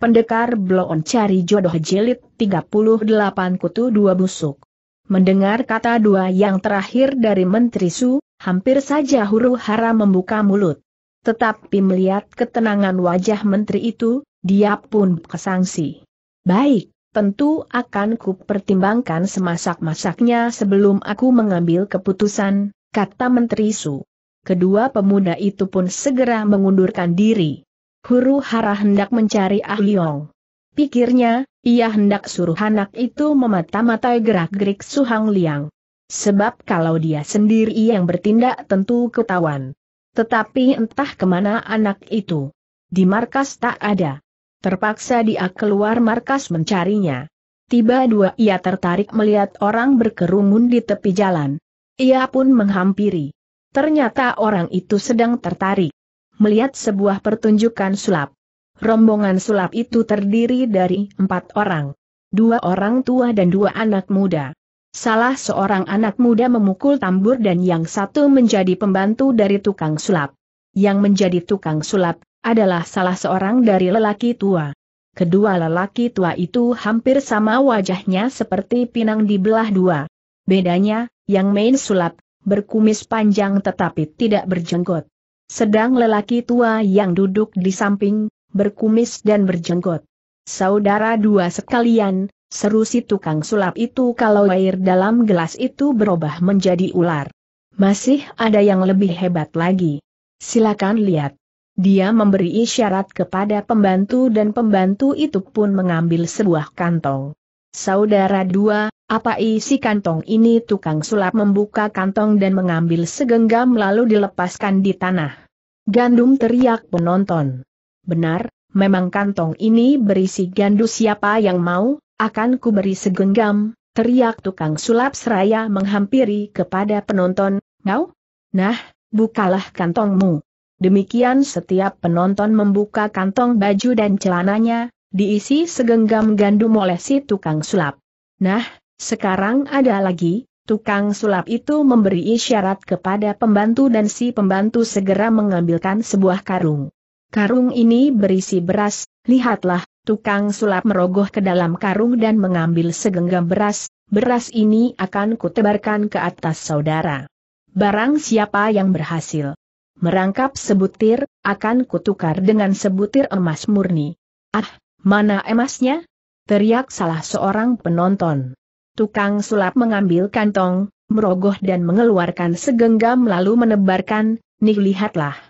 Pendekar Bloon cari jodoh Jelit 38 kutu dua busuk. Mendengar kata dua yang terakhir dari Menteri Su, hampir saja huru hara membuka mulut. Tetapi melihat ketenangan wajah Menteri itu, dia pun kesangsi. Baik, tentu akan kupertimbangkan semasak-masaknya sebelum aku mengambil keputusan, kata Menteri Su. Kedua pemuda itu pun segera mengundurkan diri huru hara hendak mencari Ah Liong. Pikirnya, ia hendak suruh anak itu memata-matai gerak-gerik Su Hang Liang. Sebab kalau dia sendiri yang bertindak tentu ketahuan. Tetapi entah kemana anak itu. Di markas tak ada. Terpaksa dia keluar markas mencarinya. Tiba dua ia tertarik melihat orang berkerumun di tepi jalan. Ia pun menghampiri. Ternyata orang itu sedang tertarik melihat sebuah pertunjukan sulap. Rombongan sulap itu terdiri dari empat orang. Dua orang tua dan dua anak muda. Salah seorang anak muda memukul tambur dan yang satu menjadi pembantu dari tukang sulap. Yang menjadi tukang sulap adalah salah seorang dari lelaki tua. Kedua lelaki tua itu hampir sama wajahnya seperti pinang di belah dua. Bedanya, yang main sulap, berkumis panjang tetapi tidak berjenggot. Sedang lelaki tua yang duduk di samping, berkumis dan berjenggot. Saudara dua sekalian, seru si tukang sulap itu kalau air dalam gelas itu berubah menjadi ular. Masih ada yang lebih hebat lagi. Silakan lihat. Dia memberi isyarat kepada pembantu dan pembantu itu pun mengambil sebuah kantong. Saudara dua, apa isi kantong ini tukang sulap membuka kantong dan mengambil segenggam lalu dilepaskan di tanah. Gandum teriak penonton. Benar, memang kantong ini berisi gandum siapa yang mau, akan kuberi segenggam, teriak tukang sulap seraya menghampiri kepada penonton, ngau? Nah, bukalah kantongmu. Demikian setiap penonton membuka kantong baju dan celananya, diisi segenggam gandum oleh si tukang sulap. Nah, sekarang ada lagi, Tukang sulap itu memberi isyarat kepada pembantu dan si pembantu segera mengambilkan sebuah karung. Karung ini berisi beras, lihatlah, tukang sulap merogoh ke dalam karung dan mengambil segenggam beras, beras ini akan kutebarkan ke atas saudara. Barang siapa yang berhasil merangkap sebutir, akan kutukar dengan sebutir emas murni. Ah, mana emasnya? Teriak salah seorang penonton. Tukang sulap mengambil kantong, merogoh dan mengeluarkan segenggam lalu menebarkan, nih lihatlah.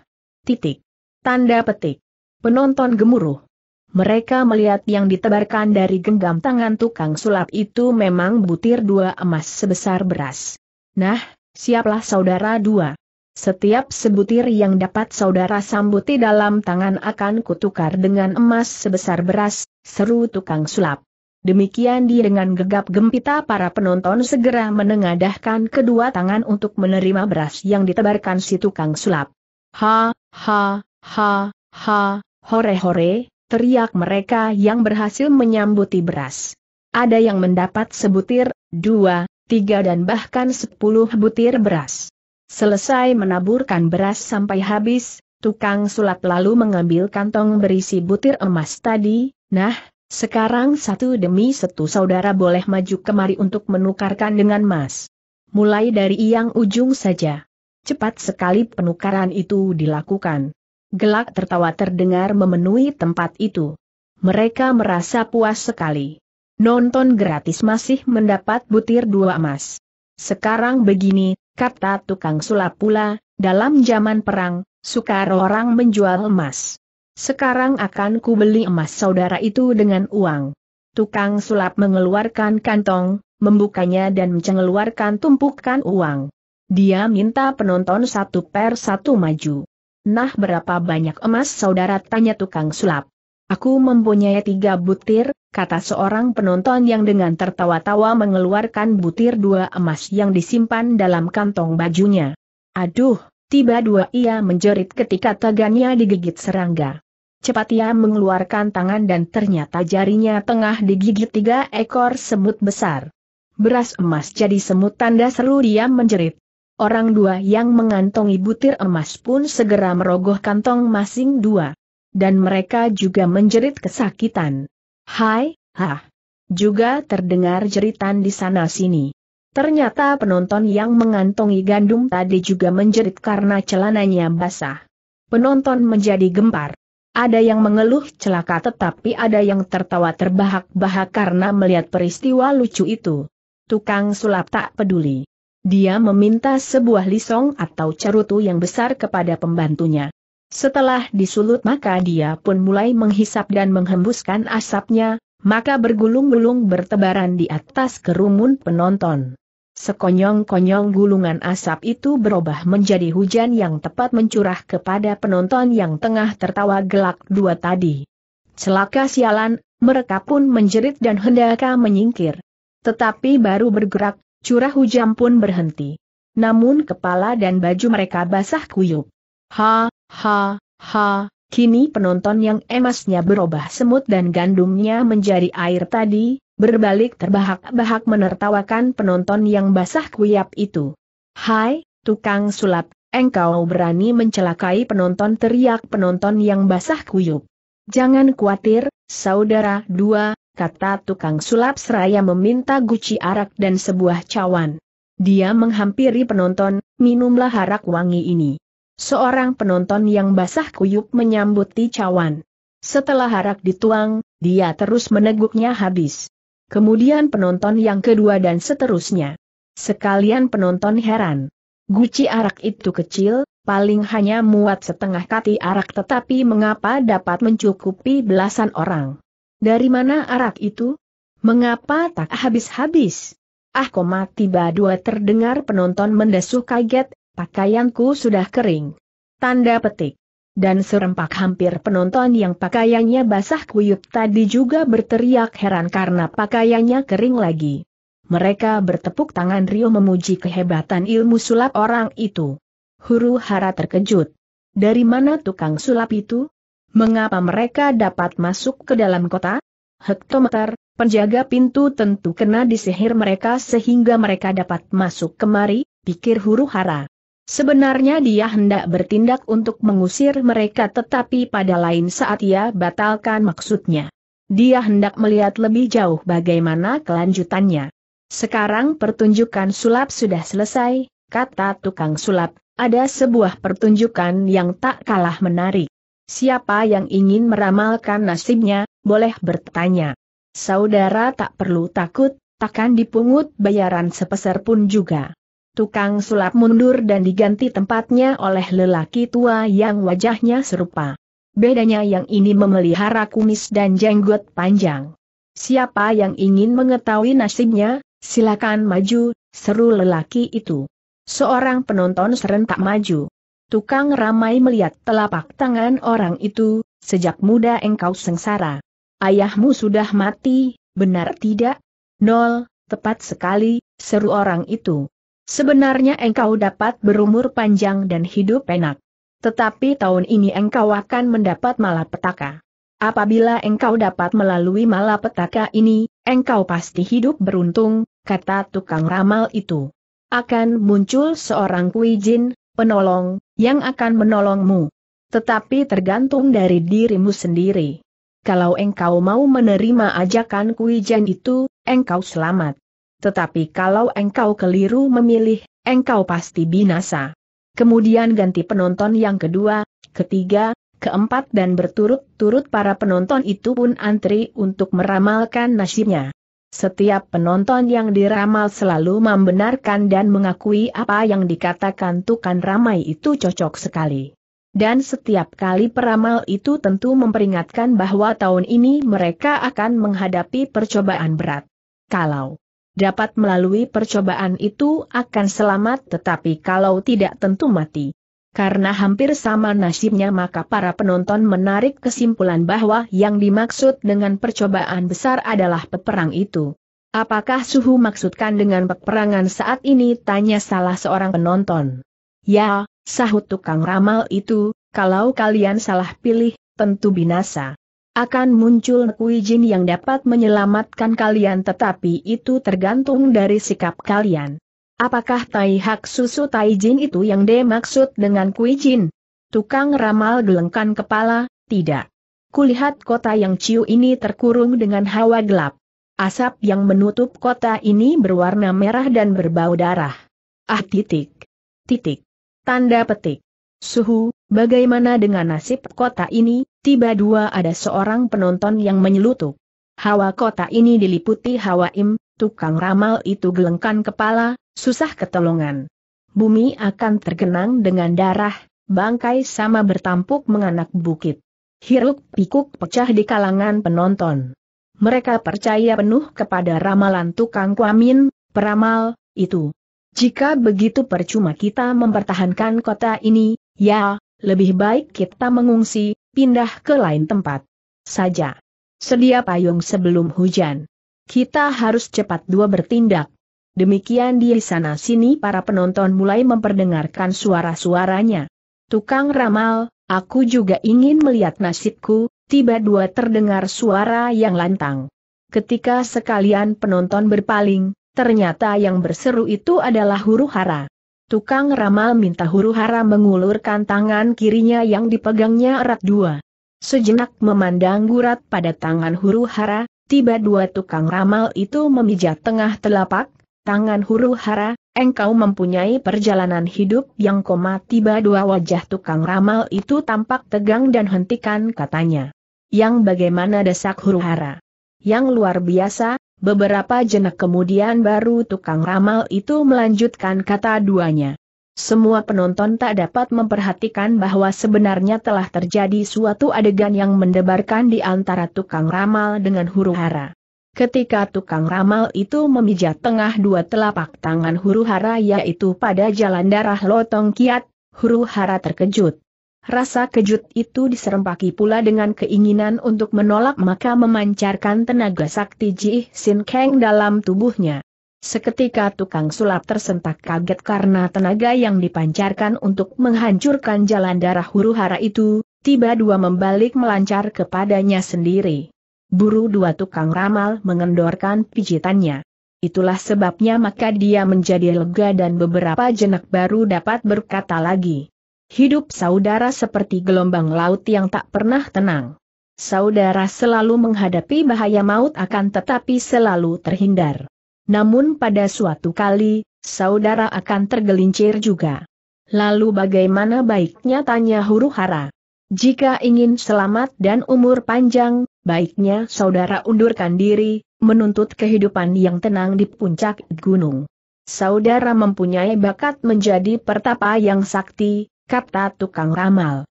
Titik. Tanda petik. Penonton gemuruh. Mereka melihat yang ditebarkan dari genggam tangan tukang sulap itu memang butir dua emas sebesar beras. Nah, siaplah saudara dua. Setiap sebutir yang dapat saudara sambuti dalam tangan akan kutukar dengan emas sebesar beras, seru tukang sulap. Demikian dia dengan gegap gempita para penonton segera menengadahkan kedua tangan untuk menerima beras yang ditebarkan si tukang sulap. Ha, ha, ha, ha, hore-hore, teriak mereka yang berhasil menyambuti beras. Ada yang mendapat sebutir, dua, tiga dan bahkan sepuluh butir beras. Selesai menaburkan beras sampai habis, tukang sulap lalu mengambil kantong berisi butir emas tadi, nah, sekarang satu demi satu saudara boleh maju kemari untuk menukarkan dengan emas. Mulai dari yang ujung saja. Cepat sekali penukaran itu dilakukan. Gelak tertawa terdengar memenuhi tempat itu. Mereka merasa puas sekali. Nonton gratis masih mendapat butir dua emas. Sekarang begini, kata tukang sulap pula, dalam zaman perang, sukar orang menjual emas. Sekarang akan kubeli emas saudara itu dengan uang. Tukang sulap mengeluarkan kantong, membukanya dan mengeluarkan tumpukan uang. Dia minta penonton satu per satu maju. Nah berapa banyak emas saudara tanya tukang sulap. Aku mempunyai tiga butir, kata seorang penonton yang dengan tertawa-tawa mengeluarkan butir dua emas yang disimpan dalam kantong bajunya. Aduh, Tiba dua ia menjerit ketika tegannya digigit serangga. Cepat ia mengeluarkan tangan dan ternyata jarinya tengah digigit tiga ekor semut besar. Beras emas jadi semut tanda seru dia menjerit. Orang dua yang mengantongi butir emas pun segera merogoh kantong masing dua. Dan mereka juga menjerit kesakitan. Hai, ha. Juga terdengar jeritan di sana-sini. Ternyata penonton yang mengantongi gandum tadi juga menjerit karena celananya basah. Penonton menjadi gempar. Ada yang mengeluh celaka tetapi ada yang tertawa terbahak-bahak karena melihat peristiwa lucu itu. Tukang sulap tak peduli. Dia meminta sebuah lisong atau cerutu yang besar kepada pembantunya. Setelah disulut maka dia pun mulai menghisap dan menghembuskan asapnya, maka bergulung-gulung bertebaran di atas kerumun penonton. Sekonyong-konyong gulungan asap itu berubah menjadi hujan yang tepat mencurah kepada penonton yang tengah tertawa gelak dua tadi. Celaka sialan, mereka pun menjerit dan hendaka menyingkir. Tetapi baru bergerak, curah hujan pun berhenti. Namun kepala dan baju mereka basah kuyup. Ha, ha, ha, kini penonton yang emasnya berubah semut dan gandumnya menjadi air tadi, berbalik terbahak-bahak menertawakan penonton yang basah kuyap itu. Hai, tukang sulap, engkau berani mencelakai penonton teriak penonton yang basah kuyup. Jangan khawatir, saudara dua, kata tukang sulap seraya meminta guci arak dan sebuah cawan. Dia menghampiri penonton, minumlah arak wangi ini. Seorang penonton yang basah kuyup menyambuti cawan. Setelah arak dituang, dia terus meneguknya habis kemudian penonton yang kedua dan seterusnya. Sekalian penonton heran. Guci arak itu kecil, paling hanya muat setengah kati arak tetapi mengapa dapat mencukupi belasan orang. Dari mana arak itu? Mengapa tak habis-habis? Ah koma tiba dua terdengar penonton mendesuk kaget, pakaianku sudah kering. Tanda petik. Dan serempak hampir penonton yang pakaiannya basah kuyup tadi juga berteriak heran karena pakaiannya kering lagi. Mereka bertepuk tangan Rio memuji kehebatan ilmu sulap orang itu. Huru hara terkejut. Dari mana tukang sulap itu? Mengapa mereka dapat masuk ke dalam kota? Hektometer, penjaga pintu tentu kena disihir mereka sehingga mereka dapat masuk kemari, pikir huru hara. Sebenarnya dia hendak bertindak untuk mengusir mereka tetapi pada lain saat ia batalkan maksudnya. Dia hendak melihat lebih jauh bagaimana kelanjutannya. Sekarang pertunjukan sulap sudah selesai, kata tukang sulap, ada sebuah pertunjukan yang tak kalah menarik. Siapa yang ingin meramalkan nasibnya, boleh bertanya. Saudara tak perlu takut, takkan dipungut bayaran sepeser pun juga tukang sulap mundur dan diganti tempatnya oleh lelaki tua yang wajahnya serupa. Bedanya yang ini memelihara kumis dan jenggot panjang. Siapa yang ingin mengetahui nasibnya, silakan maju, seru lelaki itu. Seorang penonton serentak maju. Tukang ramai melihat telapak tangan orang itu, sejak muda engkau sengsara. Ayahmu sudah mati, benar tidak? Nol, tepat sekali, seru orang itu. Sebenarnya engkau dapat berumur panjang dan hidup enak. Tetapi tahun ini engkau akan mendapat malapetaka. Apabila engkau dapat melalui malapetaka ini, engkau pasti hidup beruntung, kata tukang ramal itu. Akan muncul seorang kuijin, penolong, yang akan menolongmu. Tetapi tergantung dari dirimu sendiri. Kalau engkau mau menerima ajakan kuijan itu, engkau selamat. Tetapi kalau engkau keliru memilih, engkau pasti binasa. Kemudian ganti penonton yang kedua, ketiga, keempat dan berturut-turut para penonton itu pun antri untuk meramalkan nasibnya. Setiap penonton yang diramal selalu membenarkan dan mengakui apa yang dikatakan Tukan Ramai itu cocok sekali. Dan setiap kali peramal itu tentu memperingatkan bahwa tahun ini mereka akan menghadapi percobaan berat. Kalau dapat melalui percobaan itu akan selamat tetapi kalau tidak tentu mati. Karena hampir sama nasibnya maka para penonton menarik kesimpulan bahwa yang dimaksud dengan percobaan besar adalah peperang itu. Apakah Suhu maksudkan dengan peperangan saat ini? Tanya salah seorang penonton. Ya, sahut tukang ramal itu, kalau kalian salah pilih, tentu binasa. Akan muncul Jin yang dapat menyelamatkan kalian tetapi itu tergantung dari sikap kalian. Apakah Tai Hak Susu Tai Jin itu yang dimaksud dengan Jin? Tukang ramal gelengkan kepala, tidak. Kulihat kota yang ciu ini terkurung dengan hawa gelap. Asap yang menutup kota ini berwarna merah dan berbau darah. Ah titik. Titik. Tanda petik. Suhu, Bagaimana dengan nasib kota ini? Tiba dua ada seorang penonton yang menyelutuk. Hawa kota ini diliputi hawa im. tukang ramal itu gelengkan kepala, susah ketolongan. Bumi akan tergenang dengan darah, bangkai sama bertampuk menganak bukit. Hiruk pikuk pecah di kalangan penonton. Mereka percaya penuh kepada ramalan tukang kuamin, peramal, itu. Jika begitu percuma kita mempertahankan kota ini, ya, lebih baik kita mengungsi, pindah ke lain tempat. Saja. Sedia payung sebelum hujan. Kita harus cepat dua bertindak. Demikian di sana sini para penonton mulai memperdengarkan suara-suaranya. Tukang ramal, aku juga ingin melihat nasibku, tiba dua terdengar suara yang lantang. Ketika sekalian penonton berpaling, ternyata yang berseru itu adalah huru hara. Tukang ramal minta huru-hara mengulurkan tangan kirinya yang dipegangnya erat dua. Sejenak memandang gurat pada tangan huru-hara, tiba dua tukang ramal itu memijat tengah telapak, tangan huru-hara, engkau mempunyai perjalanan hidup yang koma tiba dua wajah tukang ramal itu tampak tegang dan hentikan katanya. Yang bagaimana desak huru-hara? yang luar biasa, beberapa jenak kemudian baru tukang ramal itu melanjutkan kata duanya. Semua penonton tak dapat memperhatikan bahwa sebenarnya telah terjadi suatu adegan yang mendebarkan di antara tukang ramal dengan huru hara. Ketika tukang ramal itu memijat tengah dua telapak tangan huru hara yaitu pada jalan darah lotong kiat, huru hara terkejut. Rasa kejut itu diserempaki pula dengan keinginan untuk menolak maka memancarkan tenaga sakti Ji Sin Kang dalam tubuhnya. Seketika tukang sulap tersentak kaget karena tenaga yang dipancarkan untuk menghancurkan jalan darah huru-hara itu, tiba dua membalik melancar kepadanya sendiri. Buru dua tukang ramal mengendorkan pijitannya. Itulah sebabnya maka dia menjadi lega dan beberapa jenak baru dapat berkata lagi. Hidup saudara seperti gelombang laut yang tak pernah tenang. Saudara selalu menghadapi bahaya maut akan tetapi selalu terhindar. Namun pada suatu kali, saudara akan tergelincir juga. Lalu bagaimana baiknya tanya huru hara? Jika ingin selamat dan umur panjang, baiknya saudara undurkan diri, menuntut kehidupan yang tenang di puncak gunung. Saudara mempunyai bakat menjadi pertapa yang sakti, kata tukang ramal.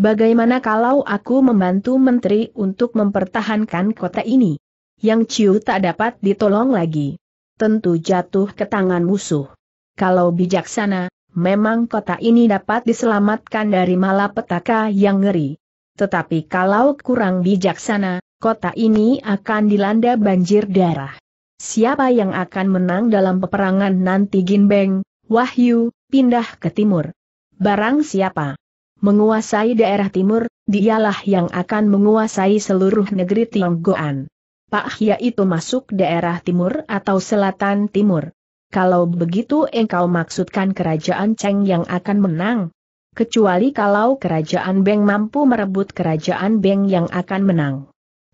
Bagaimana kalau aku membantu menteri untuk mempertahankan kota ini? Yang Ciu tak dapat ditolong lagi. Tentu jatuh ke tangan musuh. Kalau bijaksana, memang kota ini dapat diselamatkan dari malapetaka yang ngeri. Tetapi kalau kurang bijaksana, kota ini akan dilanda banjir darah. Siapa yang akan menang dalam peperangan nanti Ginbeng, Wahyu, pindah ke timur. Barang siapa menguasai daerah timur, dialah yang akan menguasai seluruh negeri Tionggoan. Pak Hia itu masuk daerah timur atau selatan timur. Kalau begitu engkau maksudkan kerajaan Cheng yang akan menang. Kecuali kalau kerajaan Beng mampu merebut kerajaan Beng yang akan menang.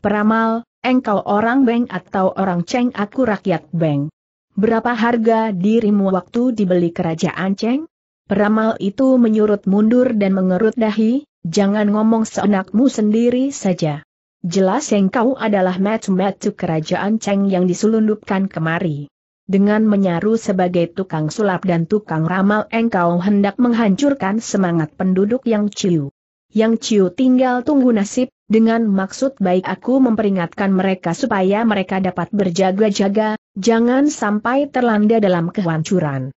Peramal, engkau orang Beng atau orang Cheng aku rakyat Beng. Berapa harga dirimu waktu dibeli kerajaan Cheng? Peramal itu menyurut mundur dan mengerut dahi, jangan ngomong seenakmu sendiri saja. Jelas engkau adalah metu-metu kerajaan Cheng yang diselundupkan kemari. Dengan menyaru sebagai tukang sulap dan tukang ramal engkau hendak menghancurkan semangat penduduk yang ciu. Yang ciu tinggal tunggu nasib, dengan maksud baik aku memperingatkan mereka supaya mereka dapat berjaga-jaga, jangan sampai terlanda dalam kehancuran.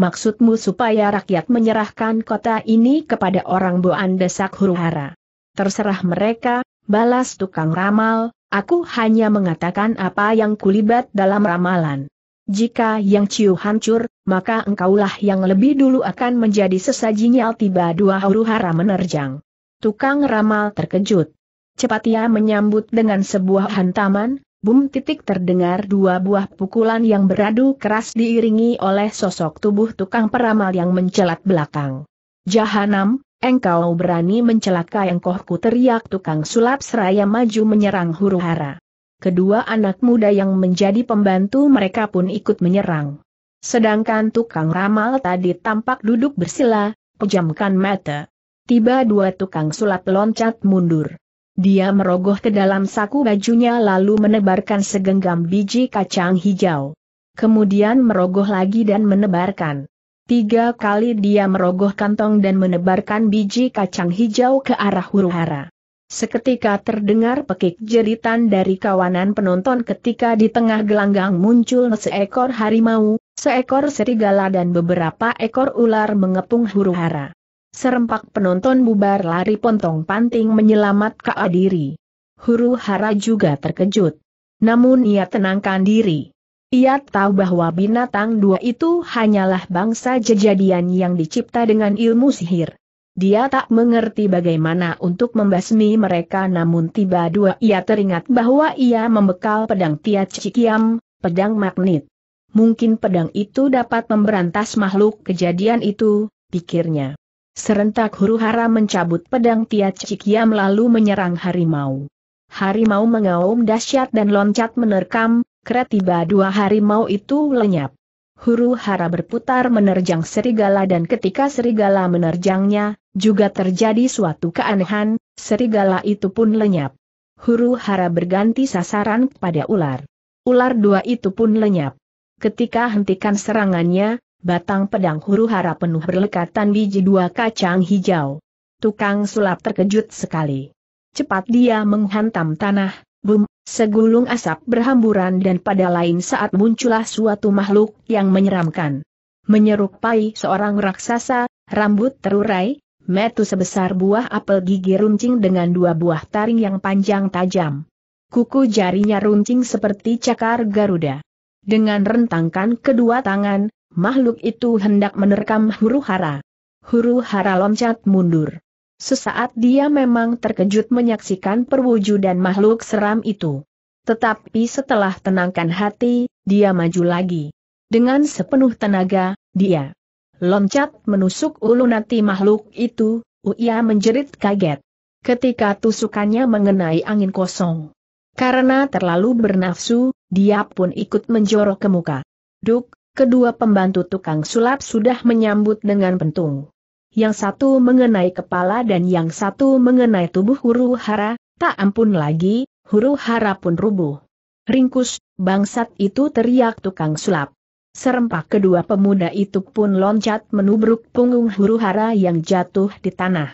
Maksudmu supaya rakyat menyerahkan kota ini kepada orang Boan desak Huruhara. Terserah mereka, balas tukang ramal, aku hanya mengatakan apa yang kulibat dalam ramalan. Jika yang ciu hancur, maka engkaulah yang lebih dulu akan menjadi sesajinya tiba dua huruhara menerjang. Tukang ramal terkejut. Cepat ia menyambut dengan sebuah hantaman, Bum titik terdengar dua buah pukulan yang beradu keras diiringi oleh sosok tubuh tukang peramal yang mencelat belakang. Jahanam, engkau berani mencelakai engkohku teriak tukang sulap seraya maju menyerang huru hara. Kedua anak muda yang menjadi pembantu mereka pun ikut menyerang. Sedangkan tukang ramal tadi tampak duduk bersila, pejamkan mata. Tiba dua tukang sulap loncat mundur. Dia merogoh ke dalam saku bajunya lalu menebarkan segenggam biji kacang hijau. Kemudian merogoh lagi dan menebarkan. Tiga kali dia merogoh kantong dan menebarkan biji kacang hijau ke arah huru-hara. Seketika terdengar pekik jeritan dari kawanan penonton ketika di tengah gelanggang muncul seekor harimau, seekor serigala dan beberapa ekor ular mengepung huru-hara. Serempak penonton bubar lari pontong-panting menyelamat ke diri. Huru hara juga terkejut. Namun ia tenangkan diri. Ia tahu bahwa binatang dua itu hanyalah bangsa jejadian yang dicipta dengan ilmu sihir. Dia tak mengerti bagaimana untuk membasmi mereka namun tiba dua ia teringat bahwa ia membekal pedang Tia Cikiam, pedang magnet. Mungkin pedang itu dapat memberantas makhluk kejadian itu, pikirnya. Serentak huru hara mencabut pedang Tiat Cikiam lalu menyerang harimau. Harimau mengaum dahsyat dan loncat menerkam, kera tiba dua harimau itu lenyap. Huru hara berputar menerjang serigala dan ketika serigala menerjangnya, juga terjadi suatu keanehan, serigala itu pun lenyap. Huru hara berganti sasaran kepada ular. Ular dua itu pun lenyap. Ketika hentikan serangannya, batang pedang huru hara penuh berlekatan biji dua kacang hijau. Tukang sulap terkejut sekali. Cepat dia menghantam tanah, bum, segulung asap berhamburan dan pada lain saat muncullah suatu makhluk yang menyeramkan. Menyerupai seorang raksasa, rambut terurai, metu sebesar buah apel gigi runcing dengan dua buah taring yang panjang tajam. Kuku jarinya runcing seperti cakar Garuda. Dengan rentangkan kedua tangan, Makhluk itu hendak menerkam huru hara. Huru hara loncat mundur. Sesaat dia memang terkejut menyaksikan perwujudan makhluk seram itu. Tetapi setelah tenangkan hati, dia maju lagi. Dengan sepenuh tenaga, dia loncat menusuk ulu nati makhluk itu, Uya menjerit kaget. Ketika tusukannya mengenai angin kosong. Karena terlalu bernafsu, dia pun ikut menjorok ke muka. Duk, kedua pembantu tukang sulap sudah menyambut dengan pentung. Yang satu mengenai kepala dan yang satu mengenai tubuh huru hara, tak ampun lagi, huru hara pun rubuh. Ringkus, bangsat itu teriak tukang sulap. Serempak kedua pemuda itu pun loncat menubruk punggung huru hara yang jatuh di tanah.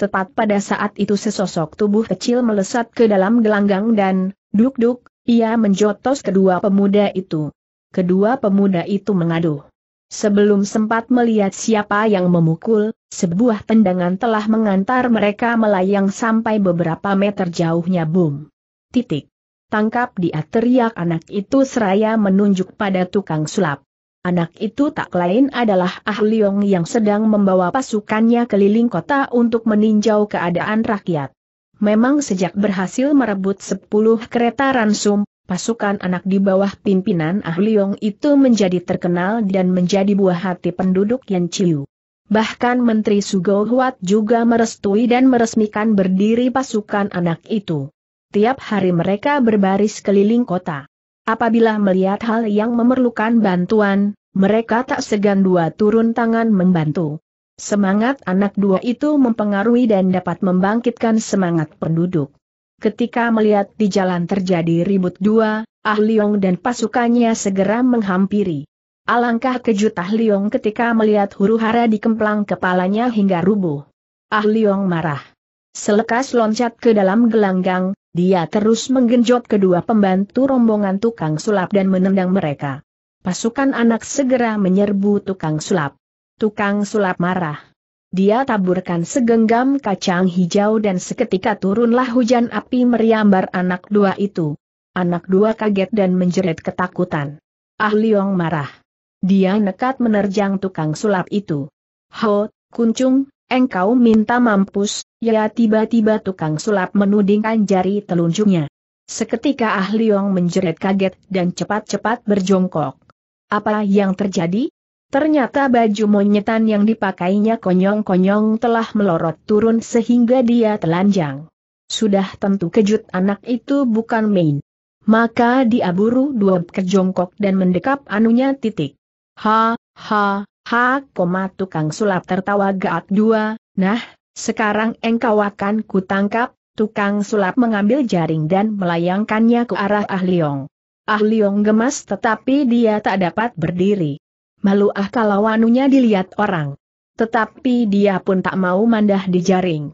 Tepat pada saat itu sesosok tubuh kecil melesat ke dalam gelanggang dan, duk-duk, ia menjotos kedua pemuda itu kedua pemuda itu mengadu. Sebelum sempat melihat siapa yang memukul, sebuah tendangan telah mengantar mereka melayang sampai beberapa meter jauhnya boom. Titik. Tangkap dia teriak anak itu seraya menunjuk pada tukang sulap. Anak itu tak lain adalah Ah Leong yang sedang membawa pasukannya keliling kota untuk meninjau keadaan rakyat. Memang sejak berhasil merebut 10 kereta ransum, pasukan anak di bawah pimpinan Ah Leong itu menjadi terkenal dan menjadi buah hati penduduk Yan Chiu. Bahkan Menteri Sugo Huat juga merestui dan meresmikan berdiri pasukan anak itu. Tiap hari mereka berbaris keliling kota. Apabila melihat hal yang memerlukan bantuan, mereka tak segan dua turun tangan membantu. Semangat anak dua itu mempengaruhi dan dapat membangkitkan semangat penduduk. Ketika melihat di jalan terjadi ribut dua, Ah Liong dan pasukannya segera menghampiri. Alangkah kejut Ah Liong ketika melihat huru hara di kemplang kepalanya hingga rubuh. Ah Liong marah. Selekas loncat ke dalam gelanggang, dia terus menggenjot kedua pembantu rombongan tukang sulap dan menendang mereka. Pasukan anak segera menyerbu tukang sulap. Tukang sulap marah. Dia taburkan segenggam kacang hijau dan seketika turunlah hujan api meriambar anak dua itu. Anak dua kaget dan menjerit ketakutan. Ah Liong marah. Dia nekat menerjang tukang sulap itu. Ho, kuncung, engkau minta mampus, ya tiba-tiba tukang sulap menudingkan jari telunjuknya. Seketika Ah Liong menjerit kaget dan cepat-cepat berjongkok. Apa yang terjadi? Ternyata baju monyetan yang dipakainya konyong-konyong telah melorot turun sehingga dia telanjang. Sudah tentu kejut anak itu bukan main. Maka dia buru dua kejongkok dan mendekap anunya titik. Ha, ha, ha, koma tukang sulap tertawa gaat dua, nah, sekarang engkau akan kutangkap, tukang sulap mengambil jaring dan melayangkannya ke arah ahliong. Ahliong Ah, ah gemas tetapi dia tak dapat berdiri. Malu ah kalau anunya dilihat orang. Tetapi dia pun tak mau mandah di jaring.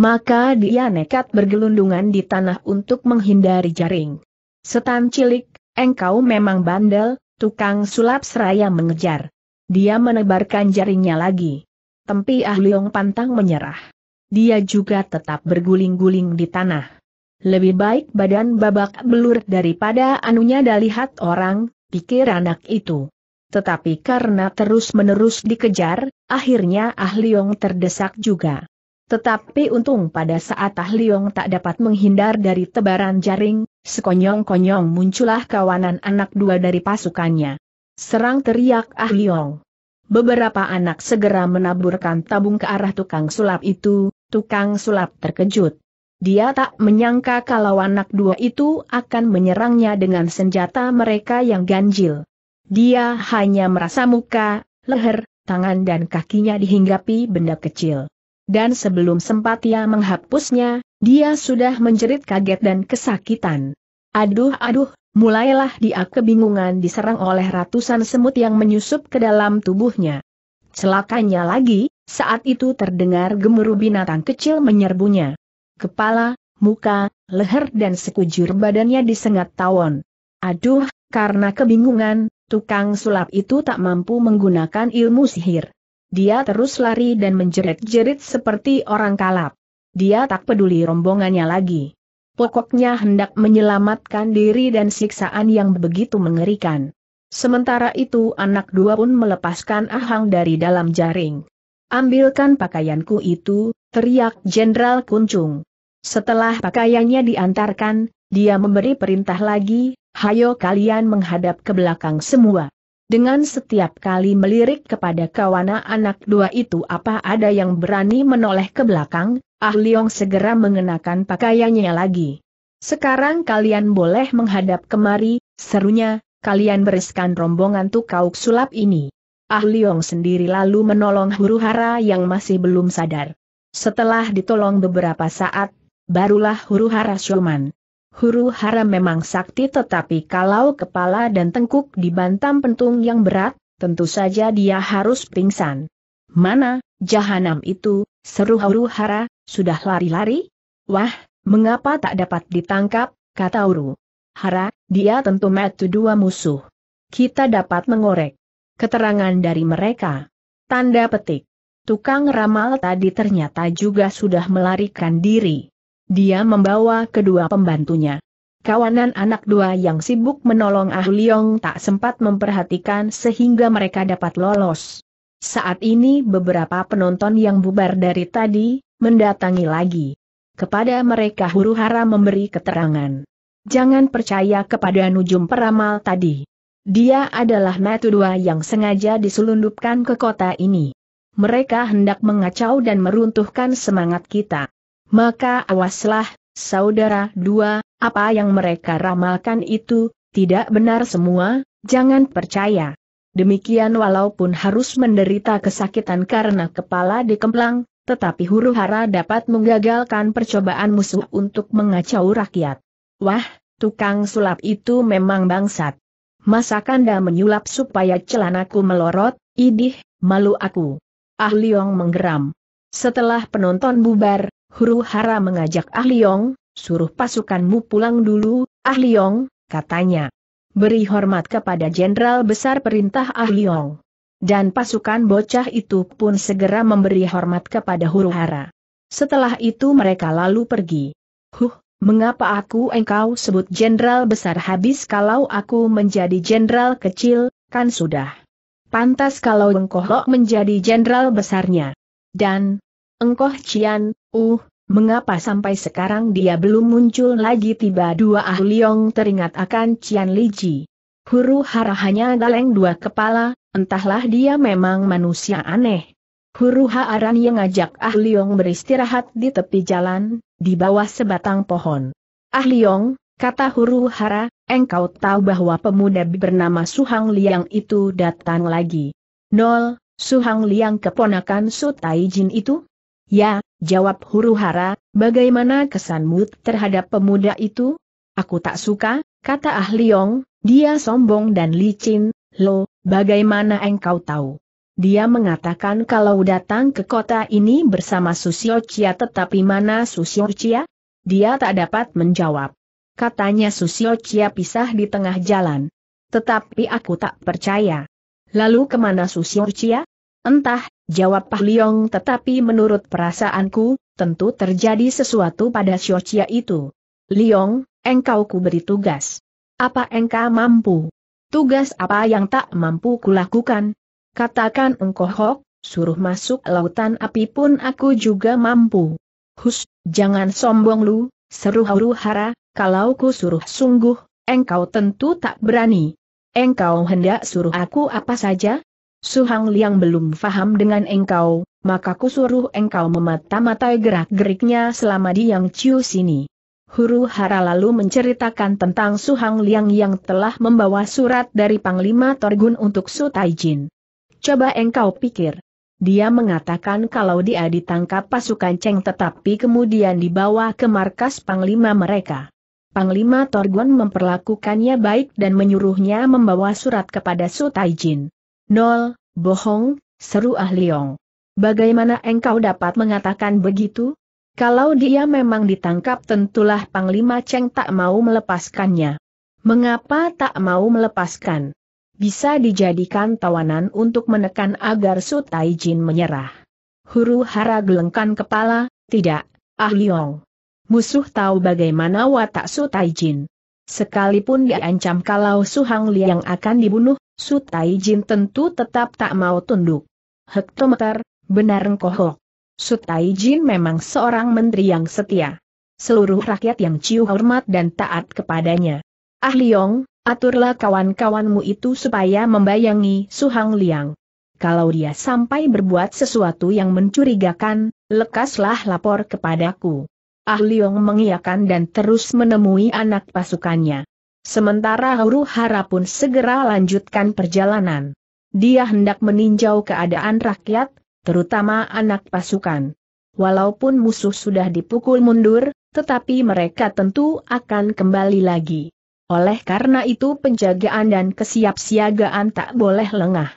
Maka dia nekat bergelundungan di tanah untuk menghindari jaring. Setan cilik, engkau memang bandel, tukang sulap seraya mengejar. Dia menebarkan jaringnya lagi. Tempi Ah Leong pantang menyerah. Dia juga tetap berguling-guling di tanah. Lebih baik badan babak belur daripada anunya dilihat orang, pikir anak itu. Tetapi karena terus-menerus dikejar, akhirnya Ah Liong terdesak juga. Tetapi untung pada saat Ah Liong tak dapat menghindar dari tebaran jaring, sekonyong-konyong muncullah kawanan anak dua dari pasukannya. Serang teriak Ah Liong. Beberapa anak segera menaburkan tabung ke arah tukang sulap itu, tukang sulap terkejut. Dia tak menyangka kalau anak dua itu akan menyerangnya dengan senjata mereka yang ganjil. Dia hanya merasa muka, leher, tangan dan kakinya dihinggapi benda kecil. Dan sebelum sempat ia menghapusnya, dia sudah menjerit kaget dan kesakitan. Aduh aduh, mulailah dia kebingungan diserang oleh ratusan semut yang menyusup ke dalam tubuhnya. Celakanya lagi, saat itu terdengar gemuruh binatang kecil menyerbunya. Kepala, muka, leher dan sekujur badannya disengat tawon. Aduh, karena kebingungan, Tukang sulap itu tak mampu menggunakan ilmu sihir. Dia terus lari dan menjerit-jerit seperti orang kalap. Dia tak peduli rombongannya lagi. Pokoknya hendak menyelamatkan diri dan siksaan yang begitu mengerikan. Sementara itu anak dua pun melepaskan ahang dari dalam jaring. Ambilkan pakaianku itu, teriak Jenderal Kuncung. Setelah pakaiannya diantarkan, dia memberi perintah lagi, hayo kalian menghadap ke belakang semua. Dengan setiap kali melirik kepada kawana anak dua itu apa ada yang berani menoleh ke belakang, Ah Leong segera mengenakan pakaiannya lagi. Sekarang kalian boleh menghadap kemari, serunya, kalian bereskan rombongan tukau sulap ini. Ah Leong sendiri lalu menolong huru hara yang masih belum sadar. Setelah ditolong beberapa saat, barulah huru hara Shoman Huru hara memang sakti tetapi kalau kepala dan tengkuk dibantam pentung yang berat, tentu saja dia harus pingsan. Mana, jahanam itu, seru huru hara, sudah lari-lari? Wah, mengapa tak dapat ditangkap, kata Huru. Hara, dia tentu metu dua musuh. Kita dapat mengorek. Keterangan dari mereka. Tanda petik. Tukang ramal tadi ternyata juga sudah melarikan diri. Dia membawa kedua pembantunya. Kawanan anak dua yang sibuk menolong Ah Liong tak sempat memperhatikan sehingga mereka dapat lolos. Saat ini beberapa penonton yang bubar dari tadi, mendatangi lagi. Kepada mereka huru hara memberi keterangan. Jangan percaya kepada nujum peramal tadi. Dia adalah metu dua yang sengaja diselundupkan ke kota ini. Mereka hendak mengacau dan meruntuhkan semangat kita. Maka awaslah, saudara dua, apa yang mereka ramalkan itu, tidak benar semua, jangan percaya. Demikian walaupun harus menderita kesakitan karena kepala dikemplang, tetapi huru hara dapat menggagalkan percobaan musuh untuk mengacau rakyat. Wah, tukang sulap itu memang bangsat. Masakan dah menyulap supaya celanaku melorot, idih, malu aku. Ah Liong menggeram. Setelah penonton bubar, huru hara mengajak Ah Liong, suruh pasukanmu pulang dulu, Ah Liong, katanya. Beri hormat kepada Jenderal Besar Perintah Ah Liong. Dan pasukan bocah itu pun segera memberi hormat kepada huru hara. Setelah itu mereka lalu pergi. Huh, mengapa aku engkau sebut Jenderal Besar habis kalau aku menjadi Jenderal kecil, kan sudah. Pantas kalau Wengkohlok menjadi Jenderal Besarnya. Dan, Engkoh Cian, uh, mengapa sampai sekarang dia belum muncul lagi tiba dua Ah Liong teringat akan Cian Liji. Huru hara hanya daleng dua kepala, entahlah dia memang manusia aneh. Huru haaran yang ngajak Ah Liong beristirahat di tepi jalan, di bawah sebatang pohon. Ah Liong, kata Huru hara, engkau tahu bahwa pemuda bernama Suhang Liang itu datang lagi. Nol, Suhang Liang keponakan Su Tai Jin itu? Ya, jawab huru hara, bagaimana kesanmu terhadap pemuda itu? Aku tak suka, kata Ah Liong, dia sombong dan licin, lo, bagaimana engkau tahu? Dia mengatakan kalau datang ke kota ini bersama Susio Chia tetapi mana Susio Chia? Dia tak dapat menjawab. Katanya Susio Chia pisah di tengah jalan. Tetapi aku tak percaya. Lalu kemana Susio Chia? Entah, Jawab Pak Liong tetapi menurut perasaanku, tentu terjadi sesuatu pada Xiochia itu. Liong, engkau ku beri tugas. Apa engkau mampu? Tugas apa yang tak mampu kulakukan? Katakan engkau hok, suruh masuk lautan api pun aku juga mampu. Hus, jangan sombong lu, seru huru hara, kalau ku suruh sungguh, engkau tentu tak berani. Engkau hendak suruh aku apa saja, Suhang Liang belum faham dengan engkau, maka kusuruh engkau memata-matai gerak-geriknya selama di Yang Ciu sini. Huru Hara lalu menceritakan tentang Suhang Liang yang telah membawa surat dari Panglima Torgun untuk Su Jin. Coba engkau pikir. Dia mengatakan kalau dia ditangkap pasukan Cheng tetapi kemudian dibawa ke markas Panglima mereka. Panglima Torgun memperlakukannya baik dan menyuruhnya membawa surat kepada Su Jin. Nol, bohong, seru Ah Liong. Bagaimana engkau dapat mengatakan begitu? Kalau dia memang ditangkap tentulah Panglima Cheng tak mau melepaskannya. Mengapa tak mau melepaskan? Bisa dijadikan tawanan untuk menekan agar Su Jin menyerah. Huru hara gelengkan kepala, tidak, Ah Liong. Musuh tahu bagaimana watak Su Jin. Sekalipun diancam kalau Su Hang Liang akan dibunuh, Sutai Jin tentu tetap tak mau tunduk. Hektometer, benar engkoh. Sutai Jin memang seorang menteri yang setia. Seluruh rakyat yang ciu hormat dan taat kepadanya. Ah Liong, aturlah kawan-kawanmu itu supaya membayangi Su Hang Liang. Kalau dia sampai berbuat sesuatu yang mencurigakan, lekaslah lapor kepadaku. Ah Liong mengiakan dan terus menemui anak pasukannya. Sementara Huru Hara pun segera lanjutkan perjalanan. Dia hendak meninjau keadaan rakyat, terutama anak pasukan. Walaupun musuh sudah dipukul mundur, tetapi mereka tentu akan kembali lagi. Oleh karena itu penjagaan dan kesiapsiagaan tak boleh lengah.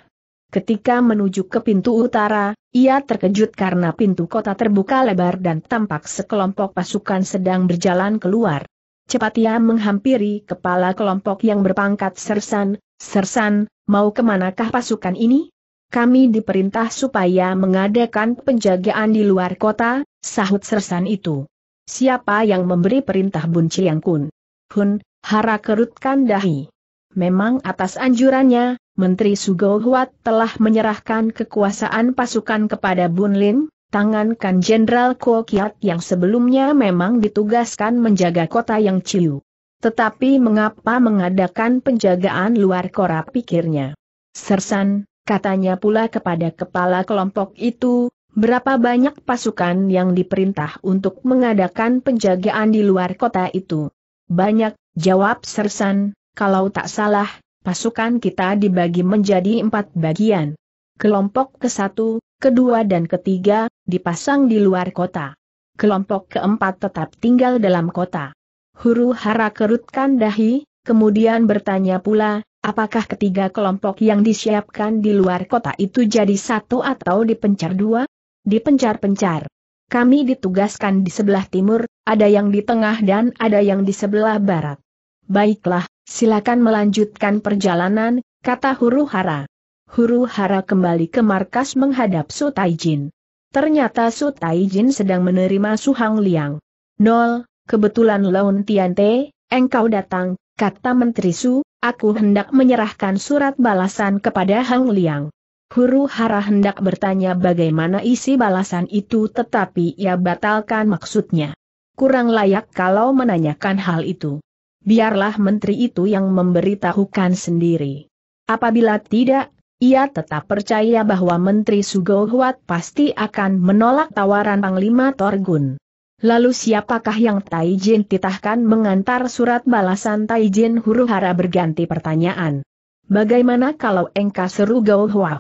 Ketika menuju ke pintu utara, ia terkejut karena pintu kota terbuka lebar dan tampak sekelompok pasukan sedang berjalan keluar. Cepat ia menghampiri kepala kelompok yang berpangkat sersan, sersan, mau kemanakah pasukan ini? Kami diperintah supaya mengadakan penjagaan di luar kota, sahut sersan itu. Siapa yang memberi perintah Bun Chiang Kun? Hun, hara kerutkan dahi. Memang atas anjurannya, Menteri Sugo telah menyerahkan kekuasaan pasukan kepada Bun Lin, tangan Kan Jenderal Kiat yang sebelumnya memang ditugaskan menjaga kota yang Ciu. Tetapi mengapa mengadakan penjagaan luar kora pikirnya? Sersan, katanya pula kepada kepala kelompok itu, berapa banyak pasukan yang diperintah untuk mengadakan penjagaan di luar kota itu? Banyak, jawab Sersan, kalau tak salah, pasukan kita dibagi menjadi empat bagian. Kelompok ke-1, kedua dan ketiga, dipasang di luar kota. Kelompok keempat tetap tinggal dalam kota. Huru hara kerutkan dahi, kemudian bertanya pula, apakah ketiga kelompok yang disiapkan di luar kota itu jadi satu atau dipencar dua? Dipencar-pencar. Kami ditugaskan di sebelah timur, ada yang di tengah dan ada yang di sebelah barat. Baiklah, silakan melanjutkan perjalanan, kata huru hara huru hara kembali ke markas menghadap Su Taijin. Ternyata Su Taijin sedang menerima Su Hang Liang. Nol, kebetulan Laun Tiante, engkau datang, kata Menteri Su, aku hendak menyerahkan surat balasan kepada Hang Liang. Huru hara hendak bertanya bagaimana isi balasan itu tetapi ia batalkan maksudnya. Kurang layak kalau menanyakan hal itu. Biarlah menteri itu yang memberitahukan sendiri. Apabila tidak, ia tetap percaya bahwa Menteri Sugohuat pasti akan menolak tawaran Panglima Torgun. Lalu siapakah yang Taijin titahkan mengantar surat balasan Taijin huru-hara berganti pertanyaan? Bagaimana kalau engka seru Gao Huruhara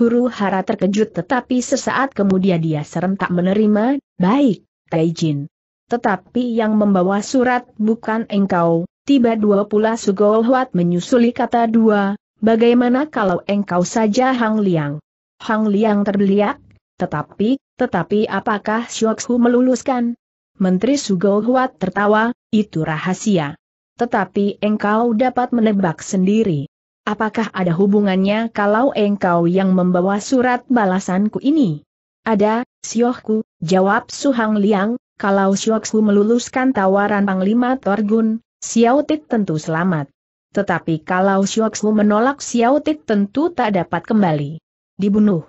Huru-hara terkejut tetapi sesaat kemudian dia serentak menerima, baik, Taijin. Tetapi yang membawa surat bukan engkau, tiba dua pula Sugohuat menyusuli kata dua, Bagaimana kalau engkau saja Hang Liang? Hang Liang terbeliak, tetapi, tetapi apakah Xioksu meluluskan? Menteri Sugo Huat tertawa, itu rahasia. Tetapi engkau dapat menebak sendiri. Apakah ada hubungannya kalau engkau yang membawa surat balasanku ini? Ada, Siohku, jawab Su Hang Liang, kalau Xioksu meluluskan tawaran Panglima Torgun, Xiao Tit tentu selamat. Tetapi kalau Xiaoxu menolak Xiao Tit tentu tak dapat kembali. Dibunuh.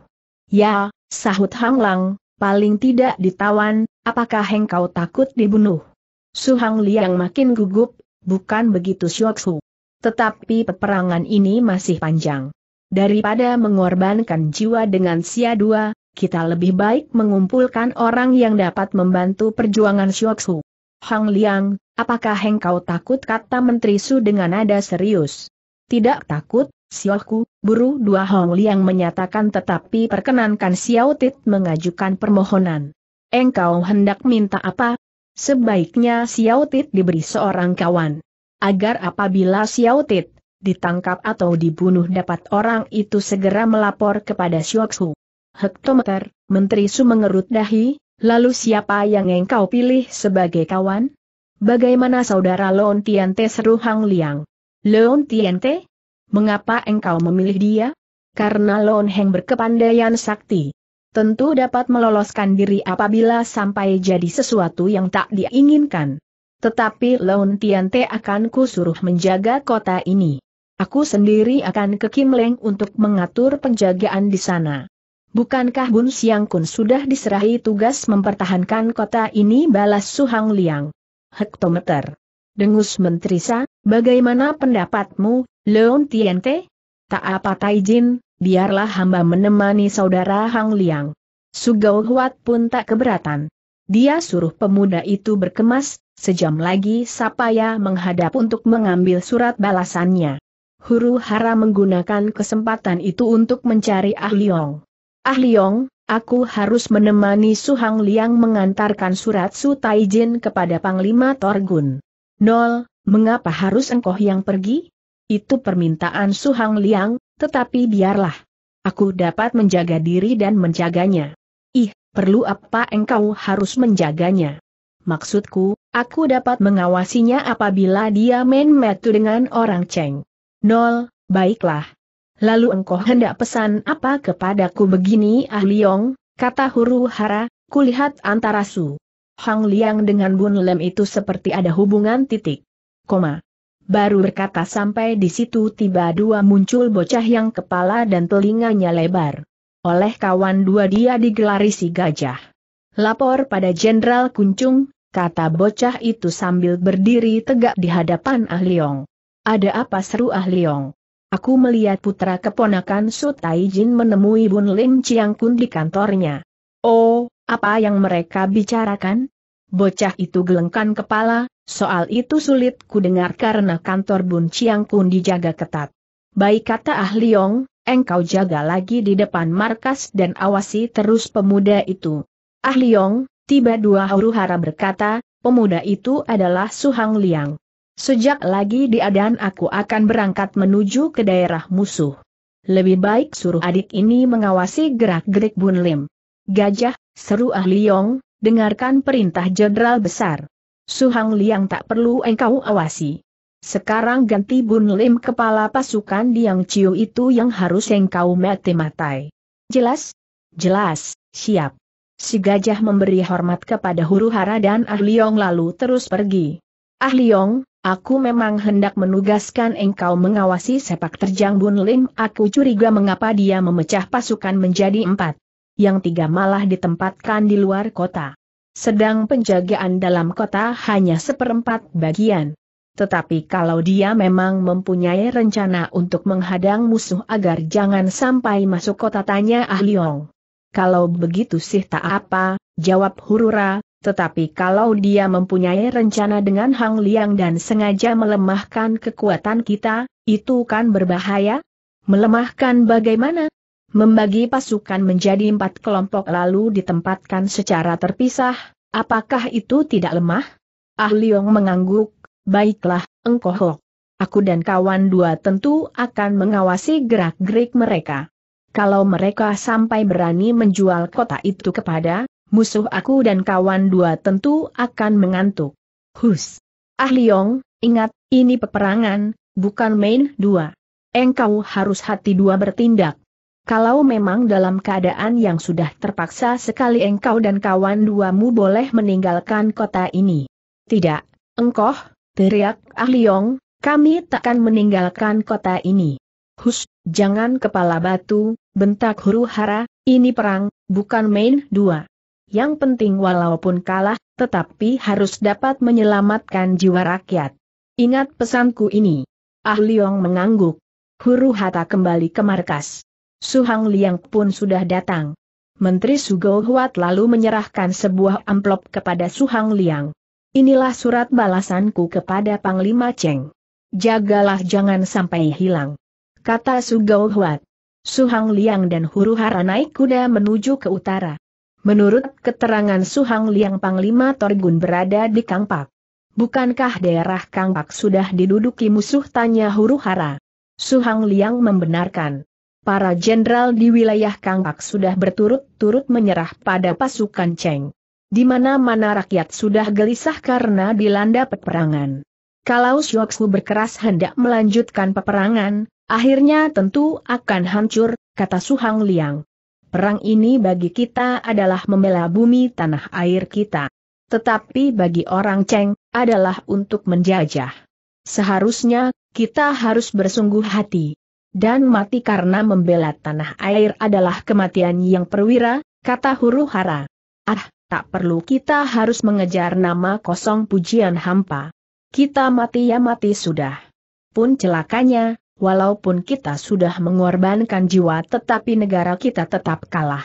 Ya, sahut Hang Lang, paling tidak ditawan, apakah engkau takut dibunuh? Su Hang Liang makin gugup, bukan begitu Xiaoxu. Tetapi peperangan ini masih panjang. Daripada mengorbankan jiwa dengan sia dua, kita lebih baik mengumpulkan orang yang dapat membantu perjuangan Xiaoxu. Hang Liang, apakah engkau takut kata Menteri Su dengan nada serius? Tidak takut, Sioku, buru dua Hong Liang menyatakan tetapi perkenankan Xiao Tit mengajukan permohonan. Engkau hendak minta apa? Sebaiknya Xiao Tit diberi seorang kawan. Agar apabila Xiao Tit ditangkap atau dibunuh dapat orang itu segera melapor kepada Sioku. Hektometer, Menteri Su mengerut dahi, Lalu siapa yang engkau pilih sebagai kawan? Bagaimana saudara Leon Tiante seru Hang Liang? Leon Tiante? Mengapa engkau memilih dia? Karena Leon Heng berkepandaian sakti. Tentu dapat meloloskan diri apabila sampai jadi sesuatu yang tak diinginkan. Tetapi Leon Tiante akan kusuruh menjaga kota ini. Aku sendiri akan ke Kim Leng untuk mengatur penjagaan di sana. Bukankah Bun Siang Kun sudah diserahi tugas mempertahankan kota ini balas Suhang Liang? Hektometer. Dengus Menteri Sa, bagaimana pendapatmu, Leon Tiente? Tak apa Taijin, biarlah hamba menemani saudara Hang Liang. Sugau Huat pun tak keberatan. Dia suruh pemuda itu berkemas, sejam lagi Sapaya menghadap untuk mengambil surat balasannya. Huru hara menggunakan kesempatan itu untuk mencari Ah Liang. Ah Liong, aku harus menemani Su Hang Liang mengantarkan surat Su Taijin kepada Panglima Torgun. Nol, mengapa harus engkau yang pergi? Itu permintaan Su Hang Liang, tetapi biarlah. Aku dapat menjaga diri dan menjaganya. Ih, perlu apa engkau harus menjaganya? Maksudku, aku dapat mengawasinya apabila dia main metu dengan orang Cheng. Nol, baiklah, Lalu engkau hendak pesan apa kepadaku begini Ah Liong, kata huru hara, kulihat antara Su. Hang Liang dengan Bun Lem itu seperti ada hubungan titik. Koma. Baru berkata sampai di situ tiba dua muncul bocah yang kepala dan telinganya lebar. Oleh kawan dua dia digelari si gajah. Lapor pada Jenderal Kuncung, kata bocah itu sambil berdiri tegak di hadapan Ah Liong. Ada apa seru Ah Liong? Aku melihat putra keponakan Su Jin menemui Bun Lim Chiang Kun di kantornya. Oh, apa yang mereka bicarakan? Bocah itu gelengkan kepala, soal itu sulit kudengar karena kantor Bun Chiang Kun dijaga ketat. Baik kata Ah Liong, engkau jaga lagi di depan markas dan awasi terus pemuda itu. Ah Liong, tiba dua huru hara berkata, pemuda itu adalah Su Hang Liang. Sejak lagi di Adan aku akan berangkat menuju ke daerah musuh. Lebih baik suruh adik ini mengawasi gerak-gerik Bun Lim. Gajah, seru Ah Liong, dengarkan perintah jenderal besar. Suhang Liang tak perlu engkau awasi. Sekarang ganti Bun Lim kepala pasukan Yang Chiu itu yang harus engkau mati-matai. Jelas? Jelas, siap. Si gajah memberi hormat kepada huru hara dan Ah Liong lalu terus pergi. Ah Liong, Aku memang hendak menugaskan engkau mengawasi sepak terjang Bun Lim. Aku curiga mengapa dia memecah pasukan menjadi empat. Yang tiga malah ditempatkan di luar kota. Sedang penjagaan dalam kota hanya seperempat bagian. Tetapi kalau dia memang mempunyai rencana untuk menghadang musuh agar jangan sampai masuk kota tanya Ah Kalau begitu sih tak apa, jawab Hurura, tetapi kalau dia mempunyai rencana dengan Hang Liang dan sengaja melemahkan kekuatan kita, itu kan berbahaya? Melemahkan bagaimana? Membagi pasukan menjadi empat kelompok lalu ditempatkan secara terpisah, apakah itu tidak lemah? Ah Liong mengangguk, baiklah, engkau hok. Aku dan kawan dua tentu akan mengawasi gerak-gerik mereka. Kalau mereka sampai berani menjual kota itu kepada musuh aku dan kawan dua tentu akan mengantuk. Hus! Ah Liong, ingat, ini peperangan, bukan main dua. Engkau harus hati dua bertindak. Kalau memang dalam keadaan yang sudah terpaksa sekali engkau dan kawan duamu boleh meninggalkan kota ini. Tidak, engkau, teriak Ah Liong, kami takkan meninggalkan kota ini. Hus, jangan kepala batu, bentak huru hara, ini perang, bukan main dua yang penting walaupun kalah, tetapi harus dapat menyelamatkan jiwa rakyat. Ingat pesanku ini. Ah Liong mengangguk. Huru hata kembali ke markas. Suhang Liang pun sudah datang. Menteri Sugo Huat lalu menyerahkan sebuah amplop kepada Suhang Liang. Inilah surat balasanku kepada Panglima Cheng. Jagalah jangan sampai hilang. Kata Sugo Huat. Suhang Liang dan Huru Hara naik kuda menuju ke utara. Menurut keterangan Suhang Liang Panglima Torgun berada di Kangpak. Bukankah daerah Kangpak sudah diduduki musuh tanya huru hara? Suhang Liang membenarkan. Para jenderal di wilayah Kangpak sudah berturut-turut menyerah pada pasukan Cheng. Di mana-mana rakyat sudah gelisah karena dilanda peperangan. Kalau Xiaoxu berkeras hendak melanjutkan peperangan, akhirnya tentu akan hancur, kata Suhang Liang. Perang ini bagi kita adalah membela bumi tanah air kita. Tetapi bagi orang Ceng, adalah untuk menjajah. Seharusnya, kita harus bersungguh hati. Dan mati karena membela tanah air adalah kematian yang perwira, kata huru hara. Ah, tak perlu kita harus mengejar nama kosong pujian hampa. Kita mati ya mati sudah. Pun celakanya, walaupun kita sudah mengorbankan jiwa tetapi negara kita tetap kalah.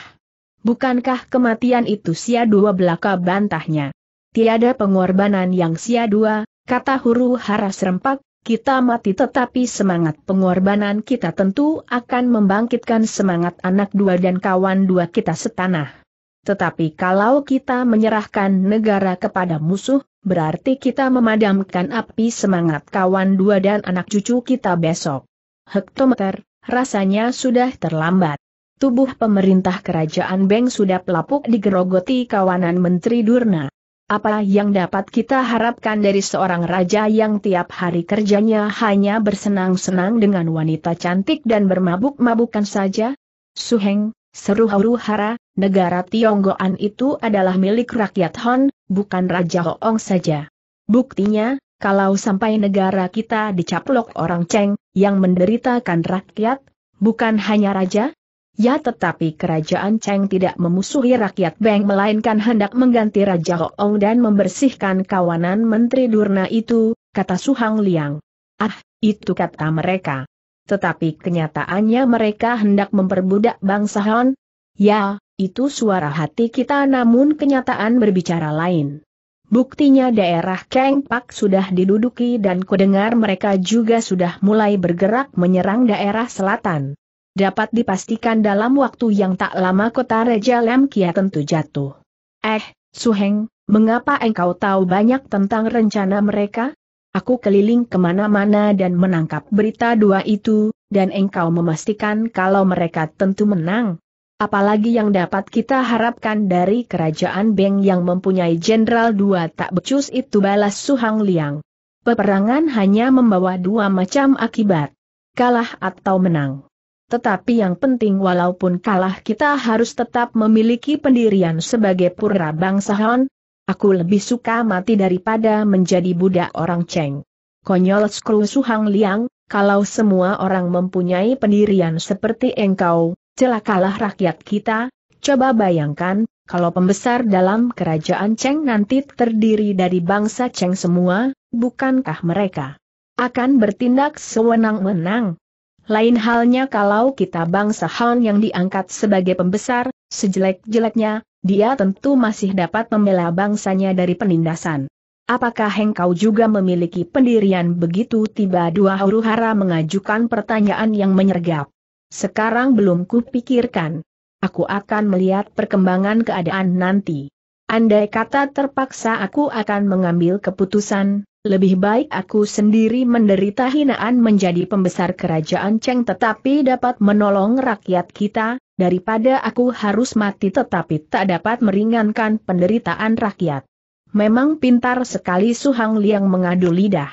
Bukankah kematian itu sia dua belaka bantahnya? Tiada pengorbanan yang sia dua, kata huru hara serempak, kita mati tetapi semangat pengorbanan kita tentu akan membangkitkan semangat anak dua dan kawan dua kita setanah. Tetapi kalau kita menyerahkan negara kepada musuh, berarti kita memadamkan api semangat kawan dua dan anak cucu kita besok. Hektometer, rasanya sudah terlambat. Tubuh pemerintah kerajaan Beng sudah pelapuk digerogoti kawanan Menteri Durna. Apa yang dapat kita harapkan dari seorang raja yang tiap hari kerjanya hanya bersenang-senang dengan wanita cantik dan bermabuk-mabukan saja? Suheng, Seru Hauru Hara, negara Tionggoan itu adalah milik rakyat Hon, bukan Raja Hoong saja. Buktinya, kalau sampai negara kita dicaplok orang Cheng, yang menderitakan rakyat, bukan hanya Raja? Ya tetapi kerajaan Cheng tidak memusuhi rakyat Beng melainkan hendak mengganti Raja Hoong dan membersihkan kawanan Menteri Durna itu, kata Suhang Liang. Ah, itu kata mereka tetapi kenyataannya mereka hendak memperbudak bangsa Han. Ya, itu suara hati kita namun kenyataan berbicara lain. Buktinya daerah Keng Pak sudah diduduki dan kudengar mereka juga sudah mulai bergerak menyerang daerah selatan. Dapat dipastikan dalam waktu yang tak lama kota Raja Lam Kia tentu jatuh. Eh, Suheng, mengapa engkau tahu banyak tentang rencana mereka? Aku keliling kemana-mana dan menangkap berita dua itu, dan engkau memastikan kalau mereka tentu menang. Apalagi yang dapat kita harapkan dari kerajaan Beng yang mempunyai jenderal dua tak becus itu balas Su Hang Liang. Peperangan hanya membawa dua macam akibat. Kalah atau menang. Tetapi yang penting walaupun kalah kita harus tetap memiliki pendirian sebagai pura bangsawan, Aku lebih suka mati daripada menjadi budak orang Cheng. Konyol Skru Suhang Liang, kalau semua orang mempunyai pendirian seperti engkau, celakalah rakyat kita, coba bayangkan, kalau pembesar dalam kerajaan Cheng nanti terdiri dari bangsa Cheng semua, bukankah mereka akan bertindak sewenang-wenang? Lain halnya kalau kita bangsa Han yang diangkat sebagai pembesar, sejelek-jeleknya, dia tentu masih dapat membela bangsanya dari penindasan. Apakah engkau juga memiliki pendirian begitu tiba dua huru hara mengajukan pertanyaan yang menyergap? Sekarang belum kupikirkan. Aku akan melihat perkembangan keadaan nanti. Andai kata terpaksa aku akan mengambil keputusan, lebih baik aku sendiri menderita hinaan menjadi pembesar kerajaan Cheng tetapi dapat menolong rakyat kita, daripada aku harus mati tetapi tak dapat meringankan penderitaan rakyat. Memang pintar sekali Su Hang Liang mengadu lidah.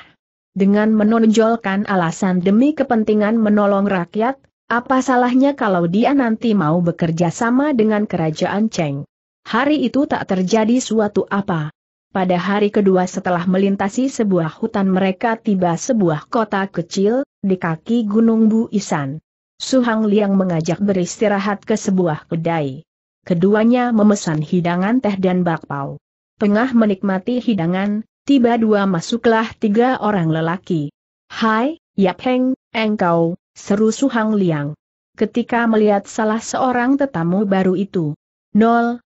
Dengan menonjolkan alasan demi kepentingan menolong rakyat, apa salahnya kalau dia nanti mau bekerja sama dengan kerajaan Cheng? Hari itu tak terjadi suatu apa. Pada hari kedua setelah melintasi sebuah hutan mereka tiba sebuah kota kecil, di kaki Gunung Buisan. Suhang Liang mengajak beristirahat ke sebuah kedai. Keduanya memesan hidangan teh dan bakpao. Tengah menikmati hidangan, tiba dua masuklah tiga orang lelaki. Hai, Yap Heng, engkau, seru Suhang Liang. Ketika melihat salah seorang tetamu baru itu. Nol,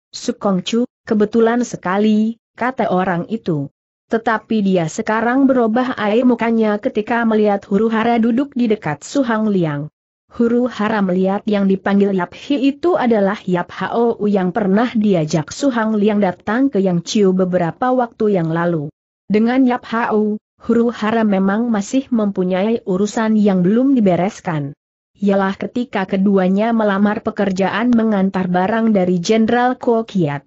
Chu, kebetulan sekali, kata orang itu. Tetapi dia sekarang berubah air mukanya ketika melihat huru hara duduk di dekat Suhang Liang. Huru hara melihat yang dipanggil Yap Hi itu adalah Yap Hao yang pernah diajak Suhang Liang datang ke Yang Chiu beberapa waktu yang lalu. Dengan Yap Hao, huru hara memang masih mempunyai urusan yang belum dibereskan ialah ketika keduanya melamar pekerjaan mengantar barang dari Jenderal Kuo Kiat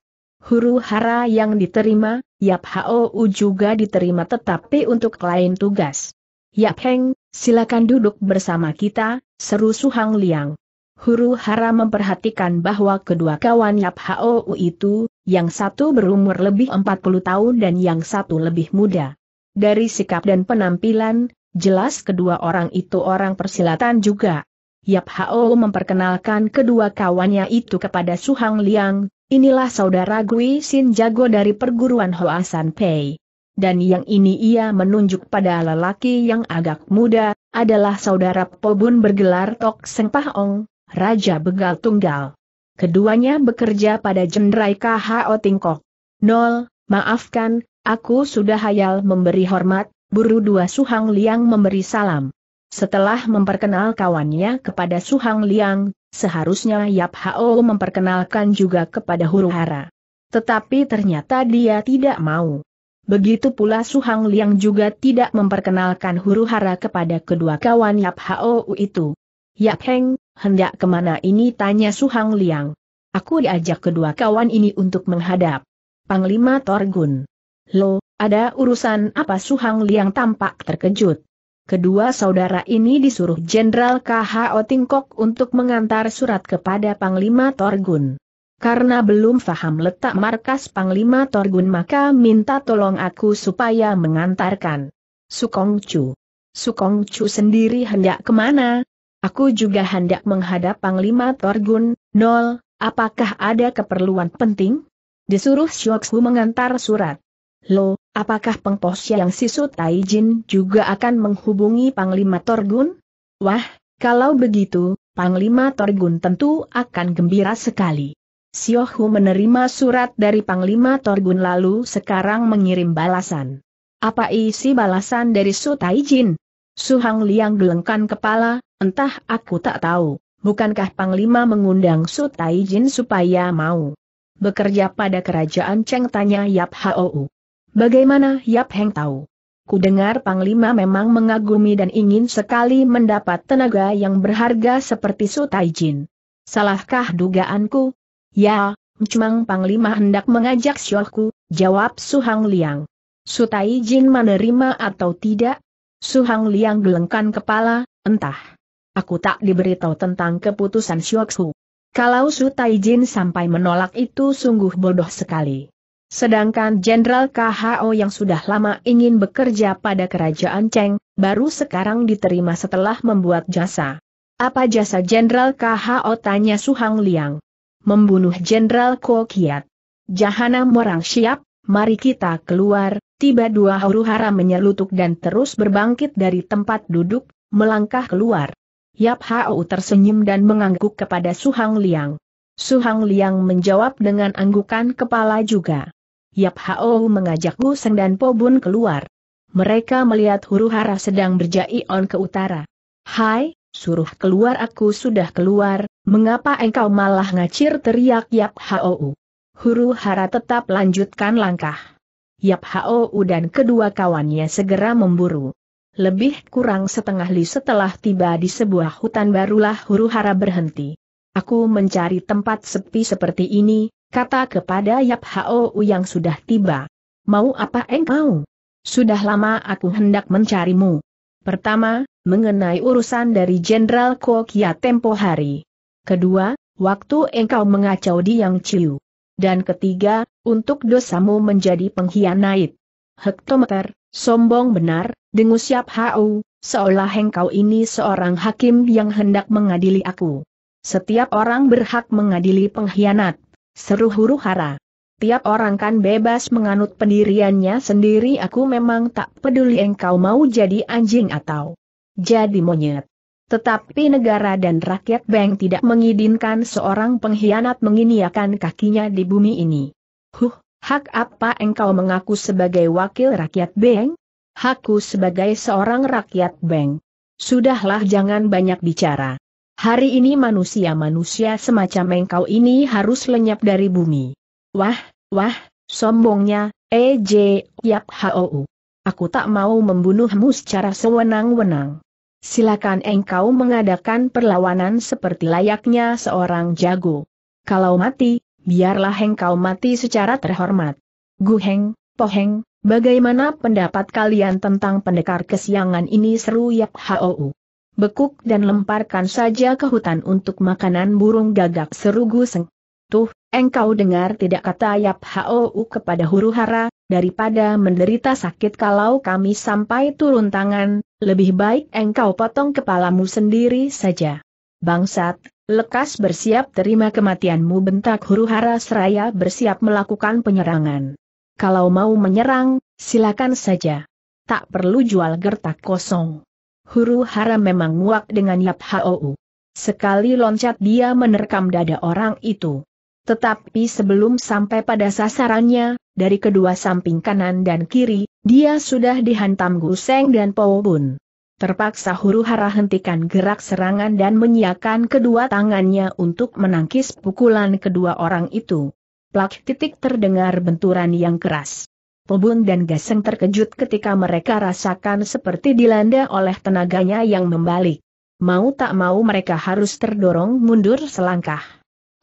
huru hara yang diterima, Yap Hao juga diterima tetapi untuk lain tugas. Yap Heng, silakan duduk bersama kita, seru Suhang Liang. Huru hara memperhatikan bahwa kedua kawan Yap Hao itu, yang satu berumur lebih 40 tahun dan yang satu lebih muda. Dari sikap dan penampilan, jelas kedua orang itu orang persilatan juga. Yap Hao memperkenalkan kedua kawannya itu kepada Suhang Liang, Inilah saudara Gui Sin Jago dari perguruan Hoasan Pei. Dan yang ini ia menunjuk pada lelaki yang agak muda, adalah saudara Pobun bergelar Tok Seng Pahong, Raja Begal Tunggal. Keduanya bekerja pada Jenderai KHO Tingkok. Nol, maafkan, aku sudah hayal memberi hormat, buru dua suhang liang memberi salam. Setelah memperkenal kawannya kepada Su Hang Liang, seharusnya Yap Hao memperkenalkan juga kepada Huru Hara. Tetapi ternyata dia tidak mau. Begitu pula Su Hang Liang juga tidak memperkenalkan Huru Hara kepada kedua kawan Yap Hao itu. Yap Heng, hendak kemana ini tanya Su Hang Liang. Aku diajak kedua kawan ini untuk menghadap. Panglima Torgun. Lo, ada urusan apa Su Hang Liang tampak terkejut. Kedua saudara ini disuruh Jenderal K.H. Tingkok untuk mengantar surat kepada Panglima Torgun. Karena belum faham letak markas Panglima Torgun maka minta tolong aku supaya mengantarkan. Sukongcu. Sukongcu sendiri hendak kemana? Aku juga hendak menghadap Panglima Torgun, nol, apakah ada keperluan penting? Disuruh Xioksu mengantar surat. Lo, Apakah pengpos yang Sisu Taijin juga akan menghubungi Panglima Torgun? Wah, kalau begitu, Panglima Torgun tentu akan gembira sekali. Siohu menerima surat dari Panglima Torgun lalu sekarang mengirim balasan. Apa isi balasan dari Su Taijin? Su Hang Liang gelengkan kepala, entah aku tak tahu. Bukankah Panglima mengundang Su Taijin supaya mau bekerja pada kerajaan Cheng tanya Yap Hou. Bagaimana Yap Heng tahu? Kudengar Panglima memang mengagumi dan ingin sekali mendapat tenaga yang berharga seperti Sutai Jin. Salahkah dugaanku? Ya, cuma Panglima hendak mengajak Syohku, jawab Suhang Liang. Sutai Jin menerima atau tidak? Suhang Liang gelengkan kepala, entah. Aku tak diberitahu tentang keputusan Syohku. Kalau Sutai Jin sampai menolak itu sungguh bodoh sekali. Sedangkan Jenderal KHO yang sudah lama ingin bekerja pada kerajaan Cheng, baru sekarang diterima setelah membuat jasa. Apa jasa Jenderal KHO tanya Su Hang Liang? Membunuh Jenderal Ko Kiat. Jahana Morang siap, mari kita keluar, tiba dua huru hara menyelutuk dan terus berbangkit dari tempat duduk, melangkah keluar. Yap Hao tersenyum dan mengangguk kepada Su Hang Liang. Su Hang Liang menjawab dengan anggukan kepala juga. Yap Hao mengajak Wu Seng dan Po Bun keluar. Mereka melihat huru hara sedang berjaion ke utara. Hai, suruh keluar aku sudah keluar, mengapa engkau malah ngacir teriak Yap Hao? Huru hara tetap lanjutkan langkah. Yap Hao dan kedua kawannya segera memburu. Lebih kurang setengah li setelah tiba di sebuah hutan barulah huru hara berhenti. Aku mencari tempat sepi seperti ini, kata kepada Yap Hou yang sudah tiba. Mau apa engkau? Sudah lama aku hendak mencarimu. Pertama, mengenai urusan dari Jenderal Kokia ya tempo hari. Kedua, waktu engkau mengacau di Yang Chiu. Dan ketiga, untuk dosamu menjadi pengkhianat. Hektometer, sombong benar, dengus Yap Hou, seolah engkau ini seorang hakim yang hendak mengadili aku. Setiap orang berhak mengadili pengkhianat. Seru huru hara. Tiap orang kan bebas menganut pendiriannya sendiri aku memang tak peduli engkau mau jadi anjing atau jadi monyet. Tetapi negara dan rakyat Beng tidak mengizinkan seorang pengkhianat menginiakan kakinya di bumi ini. Huh, hak apa engkau mengaku sebagai wakil rakyat Beng? Haku sebagai seorang rakyat Beng. Sudahlah jangan banyak bicara. Hari ini manusia-manusia semacam engkau ini harus lenyap dari bumi. Wah, wah, sombongnya, EJ, Yap Hou. Aku tak mau membunuhmu secara sewenang-wenang. Silakan engkau mengadakan perlawanan seperti layaknya seorang jago. Kalau mati, biarlah engkau mati secara terhormat. Guheng, Poheng, bagaimana pendapat kalian tentang pendekar kesiangan ini seru Yap Hou? bekuk dan lemparkan saja ke hutan untuk makanan burung gagak seru Guseng. Tuh, engkau dengar tidak kata Yap Hou kepada huru hara, daripada menderita sakit kalau kami sampai turun tangan, lebih baik engkau potong kepalamu sendiri saja. Bangsat, lekas bersiap terima kematianmu bentak huru hara seraya bersiap melakukan penyerangan. Kalau mau menyerang, silakan saja. Tak perlu jual gertak kosong huru hara memang muak dengan Yap Hou. Sekali loncat dia menerkam dada orang itu. Tetapi sebelum sampai pada sasarannya, dari kedua samping kanan dan kiri, dia sudah dihantam Guseng dan Po Bun. Terpaksa huru hara hentikan gerak serangan dan menyiakan kedua tangannya untuk menangkis pukulan kedua orang itu. Plak titik terdengar benturan yang keras. Pobun dan Gaseng terkejut ketika mereka rasakan seperti dilanda oleh tenaganya yang membalik. Mau tak mau mereka harus terdorong mundur selangkah.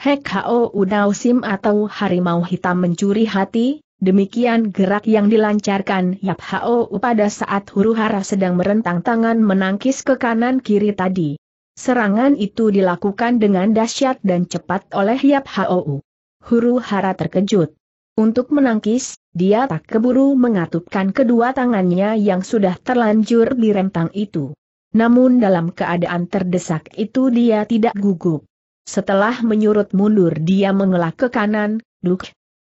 Hek Hao Udao Sim atau Harimau Hitam mencuri hati, demikian gerak yang dilancarkan Yap Hao pada saat huru hara sedang merentang tangan menangkis ke kanan kiri tadi. Serangan itu dilakukan dengan dahsyat dan cepat oleh Yap Hao. Huru hara terkejut. Untuk menangkis, dia tak keburu mengatupkan kedua tangannya yang sudah terlanjur di rentang itu. Namun dalam keadaan terdesak itu dia tidak gugup. Setelah menyurut mundur dia mengelak ke kanan, duk.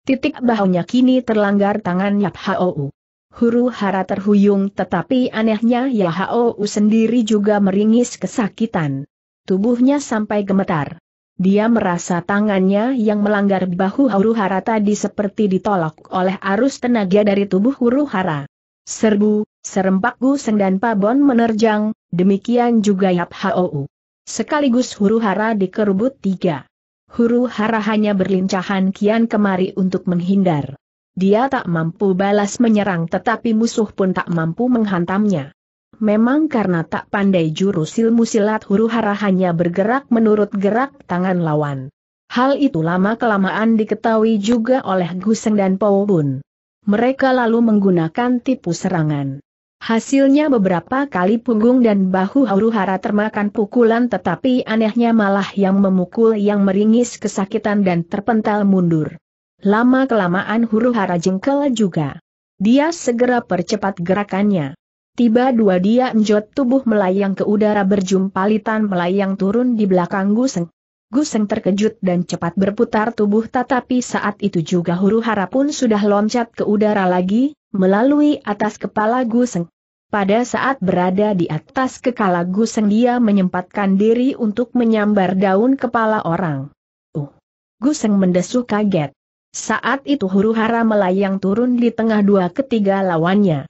Titik bahunya kini terlanggar tangan Yap Hou. Huru hara terhuyung tetapi anehnya Hou sendiri juga meringis kesakitan. Tubuhnya sampai gemetar. Dia merasa tangannya yang melanggar bahu Huru-Hara tadi seperti ditolak oleh arus tenaga dari tubuh Huru-Hara. Serbu, serempak Guseng dan Pabon menerjang, demikian juga Yap Hou. Sekaligus Huru-Hara dikerubut tiga. Huru-Hara hanya berlincahan kian kemari untuk menghindar. Dia tak mampu balas menyerang tetapi musuh pun tak mampu menghantamnya. Memang karena tak pandai jurus ilmu silat huru hara hanya bergerak menurut gerak tangan lawan. Hal itu lama-kelamaan diketahui juga oleh Guseng dan Bun. Mereka lalu menggunakan tipu serangan. Hasilnya beberapa kali punggung dan bahu huru hara termakan pukulan tetapi anehnya malah yang memukul yang meringis kesakitan dan terpental mundur. Lama-kelamaan huru hara jengkel juga. Dia segera percepat gerakannya. Tiba dua dia enjot tubuh melayang ke udara berjumpa litan melayang turun di belakang Guseng. Guseng terkejut dan cepat berputar tubuh tetapi saat itu juga huru hara pun sudah loncat ke udara lagi, melalui atas kepala Guseng. Pada saat berada di atas kepala Guseng dia menyempatkan diri untuk menyambar daun kepala orang. Uh. Guseng mendesuh kaget. Saat itu huru hara melayang turun di tengah dua ketiga lawannya.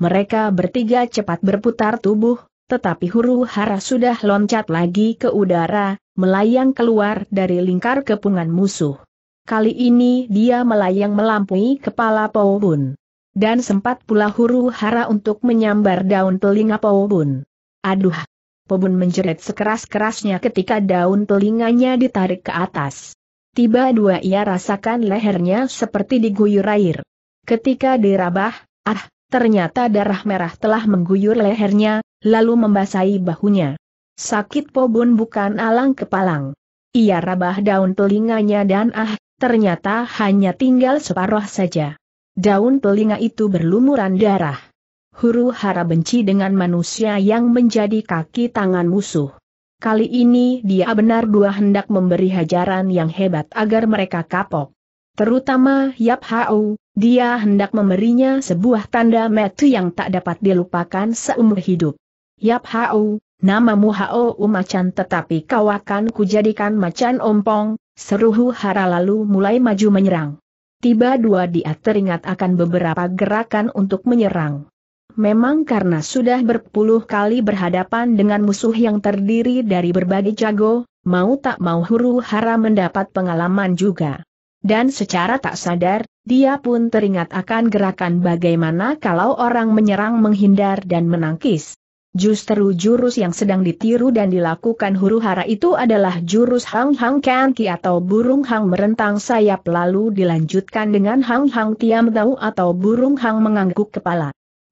Mereka bertiga cepat berputar tubuh, tetapi huru hara sudah loncat lagi ke udara, melayang keluar dari lingkar kepungan musuh. Kali ini dia melayang melampaui kepala Poubun. Dan sempat pula huru hara untuk menyambar daun telinga Poubun. Aduh! Poubun menjerit sekeras-kerasnya ketika daun telinganya ditarik ke atas. Tiba dua ia rasakan lehernya seperti diguyur air. Ketika dirabah, ah, Ternyata darah merah telah mengguyur lehernya, lalu membasahi bahunya. Sakit Pobun bukan alang kepalang. Ia rabah daun telinganya dan ah, ternyata hanya tinggal separuh saja. Daun telinga itu berlumuran darah. Huru hara benci dengan manusia yang menjadi kaki tangan musuh. Kali ini dia benar dua hendak memberi hajaran yang hebat agar mereka kapok. Terutama Yap Hau, dia hendak memberinya sebuah tanda metu yang tak dapat dilupakan seumur hidup. Yap Hau, namamu Hao umacan, tetapi kau akan kujadikan macan ompong, seruhu Hara lalu mulai maju menyerang. Tiba dua dia teringat akan beberapa gerakan untuk menyerang. Memang karena sudah berpuluh kali berhadapan dengan musuh yang terdiri dari berbagai jago, mau tak mau huru hara mendapat pengalaman juga dan secara tak sadar, dia pun teringat akan gerakan bagaimana kalau orang menyerang menghindar dan menangkis. Justru jurus yang sedang ditiru dan dilakukan huru hara itu adalah jurus Hang Hang Kanki atau burung hang merentang sayap lalu dilanjutkan dengan Hang Hang Tiam Tau atau burung hang mengangguk kepala.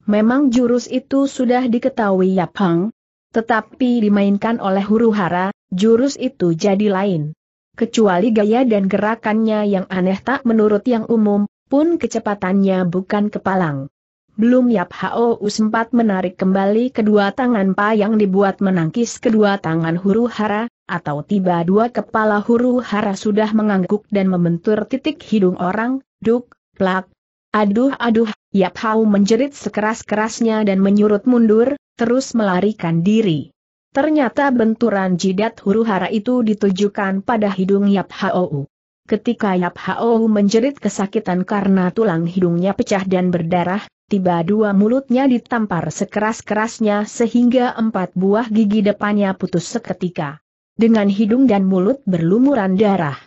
Memang jurus itu sudah diketahui Yap Hang, tetapi dimainkan oleh huru hara, jurus itu jadi lain kecuali gaya dan gerakannya yang aneh tak menurut yang umum, pun kecepatannya bukan kepalang. Belum Yap Hao sempat menarik kembali kedua tangan pa yang dibuat menangkis kedua tangan huru hara, atau tiba dua kepala huru hara sudah mengangguk dan membentur titik hidung orang, duk, plak. Aduh aduh, Yap Hao menjerit sekeras-kerasnya dan menyurut mundur, terus melarikan diri. Ternyata benturan jidat huru hara itu ditujukan pada hidung Yap Hou. Ketika Yap Hou menjerit kesakitan karena tulang hidungnya pecah dan berdarah, tiba dua mulutnya ditampar sekeras-kerasnya sehingga empat buah gigi depannya putus seketika. Dengan hidung dan mulut berlumuran darah.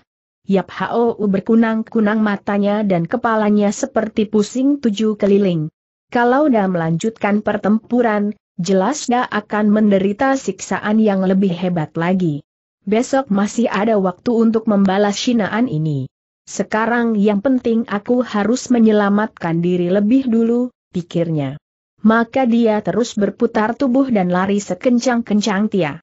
Yap Hou berkunang-kunang matanya dan kepalanya seperti pusing tujuh keliling. Kalau dah melanjutkan pertempuran, jelas dia akan menderita siksaan yang lebih hebat lagi. Besok masih ada waktu untuk membalas sinaan ini. Sekarang yang penting aku harus menyelamatkan diri lebih dulu, pikirnya. Maka dia terus berputar tubuh dan lari sekencang-kencang Tia.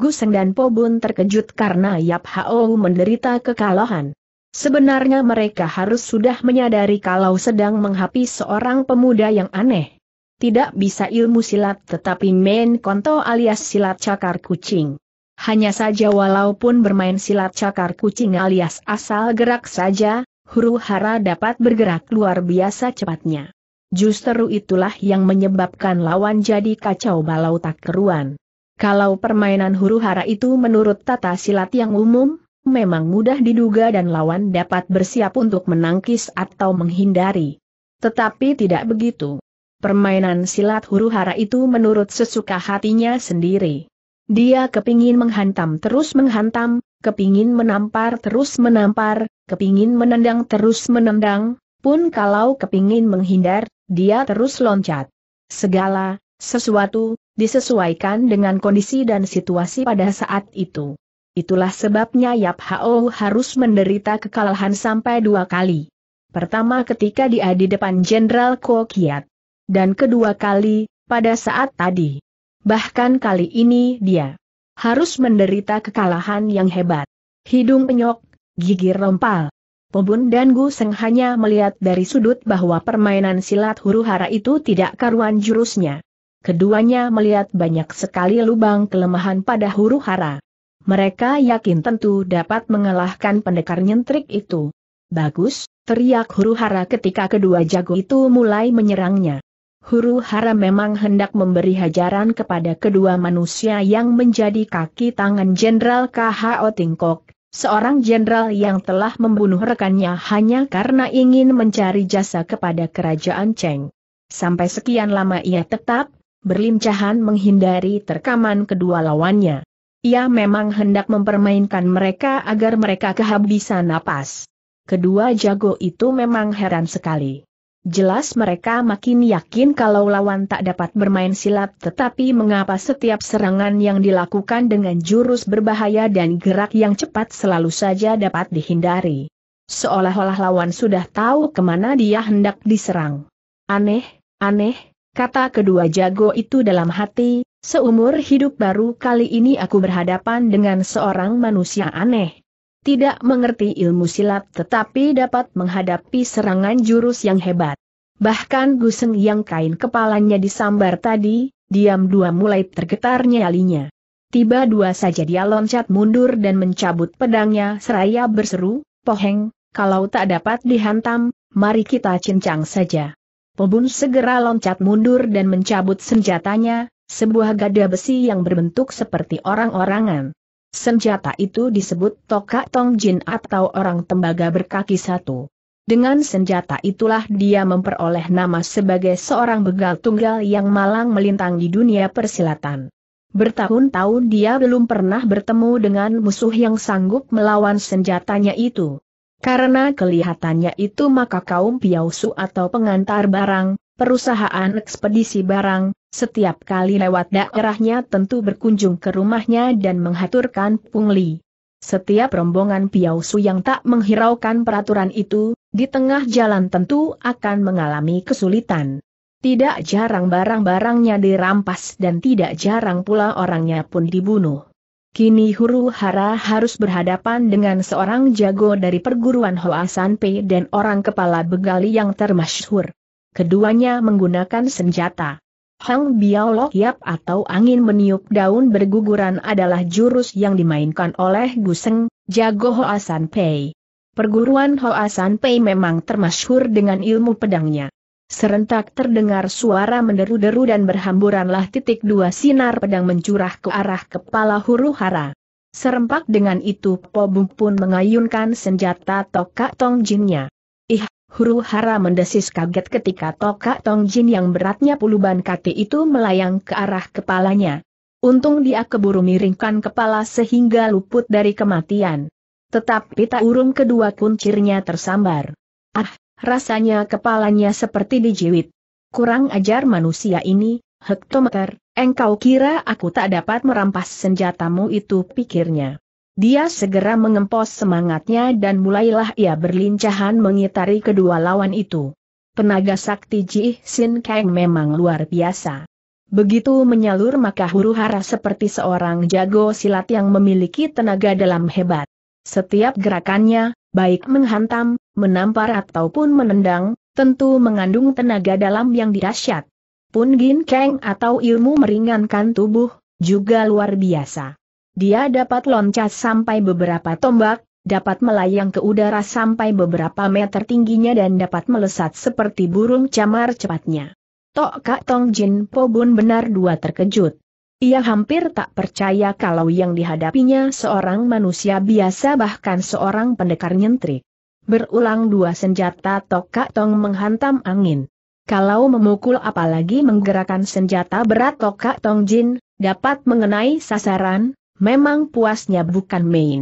Guseng dan Pobun terkejut karena Yap Hao menderita kekalahan. Sebenarnya mereka harus sudah menyadari kalau sedang menghapis seorang pemuda yang aneh tidak bisa ilmu silat tetapi main konto alias silat cakar kucing. Hanya saja walaupun bermain silat cakar kucing alias asal gerak saja, huru hara dapat bergerak luar biasa cepatnya. Justru itulah yang menyebabkan lawan jadi kacau balau tak keruan. Kalau permainan huru hara itu menurut tata silat yang umum, memang mudah diduga dan lawan dapat bersiap untuk menangkis atau menghindari. Tetapi tidak begitu permainan silat huru hara itu menurut sesuka hatinya sendiri. Dia kepingin menghantam terus menghantam, kepingin menampar terus menampar, kepingin menendang terus menendang, pun kalau kepingin menghindar, dia terus loncat. Segala, sesuatu, disesuaikan dengan kondisi dan situasi pada saat itu. Itulah sebabnya Yap Hao harus menderita kekalahan sampai dua kali. Pertama ketika dia di depan Jenderal Ko Kiat dan kedua kali, pada saat tadi. Bahkan kali ini dia harus menderita kekalahan yang hebat. Hidung penyok, gigi rompal. Pembun dan Gu seng hanya melihat dari sudut bahwa permainan silat huru-hara itu tidak karuan jurusnya. Keduanya melihat banyak sekali lubang kelemahan pada huru hara. Mereka yakin tentu dapat mengalahkan pendekar nyentrik itu. Bagus, teriak huru hara ketika kedua jago itu mulai menyerangnya. Huru hara memang hendak memberi hajaran kepada kedua manusia yang menjadi kaki tangan Jenderal KH Tingkok, seorang jenderal yang telah membunuh rekannya hanya karena ingin mencari jasa kepada kerajaan Cheng. Sampai sekian lama ia tetap, berlincahan menghindari terkaman kedua lawannya. Ia memang hendak mempermainkan mereka agar mereka kehabisan napas. Kedua jago itu memang heran sekali. Jelas mereka makin yakin kalau lawan tak dapat bermain silat tetapi mengapa setiap serangan yang dilakukan dengan jurus berbahaya dan gerak yang cepat selalu saja dapat dihindari. Seolah-olah lawan sudah tahu kemana dia hendak diserang. Aneh, aneh, kata kedua jago itu dalam hati, seumur hidup baru kali ini aku berhadapan dengan seorang manusia aneh tidak mengerti ilmu silat tetapi dapat menghadapi serangan jurus yang hebat. Bahkan Guseng yang kain kepalanya disambar tadi, diam dua mulai tergetar nyalinya. Tiba dua saja dia loncat mundur dan mencabut pedangnya seraya berseru, Poheng, kalau tak dapat dihantam, mari kita cincang saja. Pebun segera loncat mundur dan mencabut senjatanya, sebuah gada besi yang berbentuk seperti orang-orangan. Senjata itu disebut Tong Tongjin atau orang tembaga berkaki satu. Dengan senjata itulah dia memperoleh nama sebagai seorang begal tunggal yang malang melintang di dunia persilatan. Bertahun-tahun dia belum pernah bertemu dengan musuh yang sanggup melawan senjatanya itu. Karena kelihatannya itu maka kaum piausu atau pengantar barang, perusahaan ekspedisi barang, setiap kali lewat daerahnya tentu berkunjung ke rumahnya dan menghaturkan pungli. Setiap rombongan Piausu yang tak menghiraukan peraturan itu, di tengah jalan tentu akan mengalami kesulitan. Tidak jarang barang-barangnya dirampas dan tidak jarang pula orangnya pun dibunuh. Kini Huru Hara harus berhadapan dengan seorang jago dari perguruan Hoasan P dan orang kepala begali yang termasyhur. Keduanya menggunakan senjata. Hang Biao Lo Yap atau angin meniup daun berguguran adalah jurus yang dimainkan oleh Guseng, jago Hoa San Pei. Perguruan Hoa San Pei memang termasyhur dengan ilmu pedangnya. Serentak terdengar suara menderu-deru dan berhamburanlah titik dua sinar pedang mencurah ke arah kepala huru hara. Serempak dengan itu Po Bung pun mengayunkan senjata tokak tong jinnya. Ih, huru hara mendesis kaget ketika tokak Tongjin yang beratnya puluhan kaki itu melayang ke arah kepalanya. Untung dia keburu miringkan kepala sehingga luput dari kematian. Tetapi tak urung kedua kuncirnya tersambar. Ah, rasanya kepalanya seperti dijiwit. Kurang ajar manusia ini, hektometer, engkau kira aku tak dapat merampas senjatamu itu pikirnya. Dia segera mengempos semangatnya dan mulailah ia berlincahan mengitari kedua lawan itu. Penaga sakti Ji Sin Kang memang luar biasa. Begitu menyalur maka huru hara seperti seorang jago silat yang memiliki tenaga dalam hebat. Setiap gerakannya, baik menghantam, menampar ataupun menendang, tentu mengandung tenaga dalam yang dirasyat. Pun Gin Kang atau ilmu meringankan tubuh, juga luar biasa. Dia dapat loncat sampai beberapa tombak, dapat melayang ke udara sampai beberapa meter tingginya dan dapat melesat seperti burung camar cepatnya. Tok Kak Tong Jin Po Bun benar dua terkejut. Ia hampir tak percaya kalau yang dihadapinya seorang manusia biasa bahkan seorang pendekar nyentrik. Berulang dua senjata Tok Kak Tong menghantam angin. Kalau memukul apalagi menggerakkan senjata berat Tok Kak Tong Jin, dapat mengenai sasaran, Memang puasnya bukan main.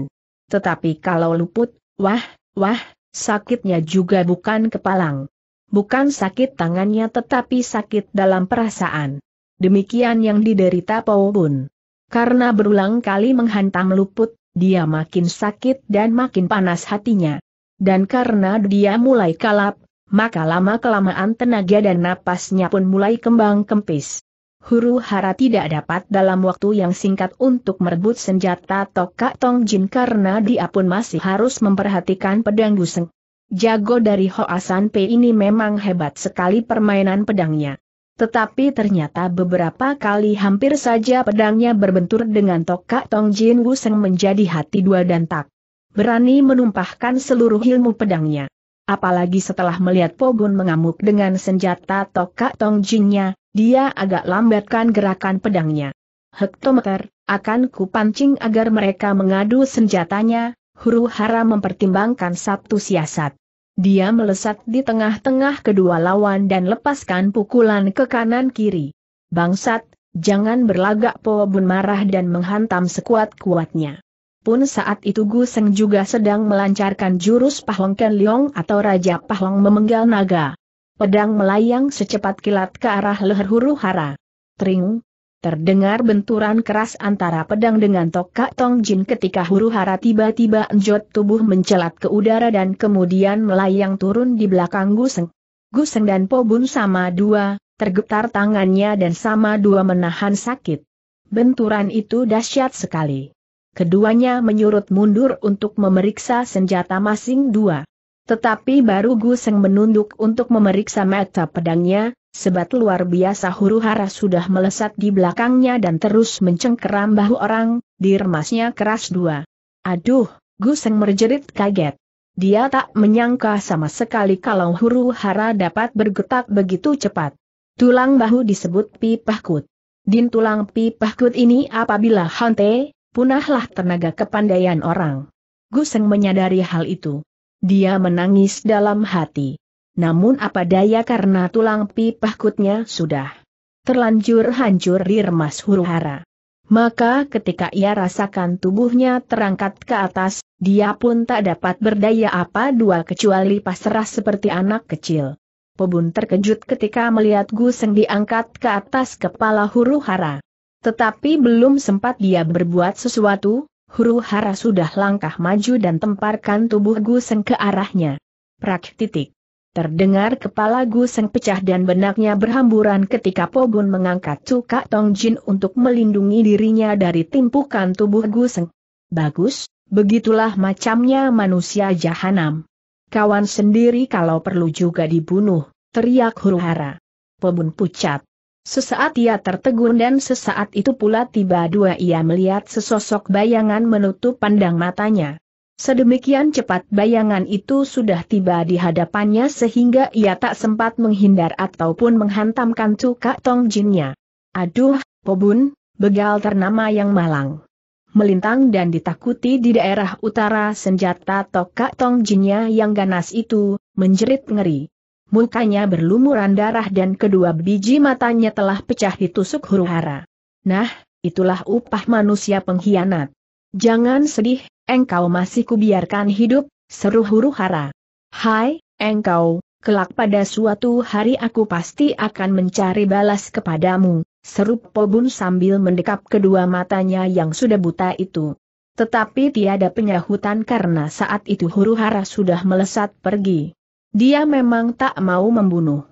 Tetapi kalau luput, wah, wah, sakitnya juga bukan kepalang. Bukan sakit tangannya tetapi sakit dalam perasaan. Demikian yang diderita Pao Bun. Karena berulang kali menghantam luput, dia makin sakit dan makin panas hatinya. Dan karena dia mulai kalap, maka lama-kelamaan tenaga dan napasnya pun mulai kembang kempis huru hara tidak dapat dalam waktu yang singkat untuk merebut senjata Toka Tong Jin karena dia pun masih harus memperhatikan pedang Guseng. Jago dari Hoasan P ini memang hebat sekali permainan pedangnya. Tetapi ternyata beberapa kali hampir saja pedangnya berbentur dengan Toka Tong Jin Guseng menjadi hati dua dan tak berani menumpahkan seluruh ilmu pedangnya. Apalagi setelah melihat Pogun mengamuk dengan senjata Toka Tong Jinnya, dia agak lambatkan gerakan pedangnya. Hektometer, akan kupancing agar mereka mengadu senjatanya, huru hara mempertimbangkan satu siasat. Dia melesat di tengah-tengah kedua lawan dan lepaskan pukulan ke kanan-kiri. Bangsat, jangan berlagak Po Bun marah dan menghantam sekuat-kuatnya. Pun saat itu Gu Seng juga sedang melancarkan jurus Pahlong Ken Leong atau Raja Pahlong memenggal naga. Pedang melayang secepat kilat ke arah leher huru hara. Tring! Terdengar benturan keras antara pedang dengan tokak Tong Jin ketika huru hara tiba-tiba enjot tubuh mencelat ke udara dan kemudian melayang turun di belakang Guseng. Guseng dan Po sama dua, tergetar tangannya dan sama dua menahan sakit. Benturan itu dahsyat sekali. Keduanya menyurut mundur untuk memeriksa senjata masing dua. Tetapi baru Guseng menunduk untuk memeriksa mata pedangnya, sebat luar biasa huru hara sudah melesat di belakangnya dan terus mencengkeram bahu orang, diremasnya keras dua. Aduh, Guseng merjerit kaget. Dia tak menyangka sama sekali kalau huru hara dapat bergetak begitu cepat. Tulang bahu disebut pipahkut. Din tulang pipahkut ini apabila hante, punahlah tenaga kepandaian orang. Guseng menyadari hal itu. Dia menangis dalam hati. Namun apa daya karena tulang pipah kutnya sudah terlanjur hancur rirmas huru-hara. Maka ketika ia rasakan tubuhnya terangkat ke atas, dia pun tak dapat berdaya apa dua kecuali pasrah seperti anak kecil. Pebun terkejut ketika melihat Guseng diangkat ke atas kepala huru hara. Tetapi belum sempat dia berbuat sesuatu, huru hara sudah langkah maju dan temparkan tubuh Guseng ke arahnya. Prak titik. Terdengar kepala Guseng pecah dan benaknya berhamburan ketika Pogun mengangkat cuka Tong Jin untuk melindungi dirinya dari timpukan tubuh Guseng. Bagus, begitulah macamnya manusia jahanam. Kawan sendiri kalau perlu juga dibunuh, teriak huru hara. Pobun pucat, Sesaat ia tertegun dan sesaat itu pula tiba dua ia melihat sesosok bayangan menutup pandang matanya. Sedemikian cepat bayangan itu sudah tiba di hadapannya sehingga ia tak sempat menghindar ataupun menghantamkan cuka tong jinnya. Aduh, Pobun, begal ternama yang malang. Melintang dan ditakuti di daerah utara senjata tokak tong jinnya yang ganas itu, menjerit ngeri mukanya berlumuran darah dan kedua biji matanya telah pecah ditusuk huru-hara. Nah, itulah upah manusia pengkhianat. Jangan sedih, engkau masih kubiarkan hidup, seru huru-hara. Hai, engkau, kelak pada suatu hari aku pasti akan mencari balas kepadamu, seru Pobun sambil mendekap kedua matanya yang sudah buta itu. Tetapi tiada penyahutan karena saat itu huru-hara sudah melesat pergi. Dia memang tak mau membunuh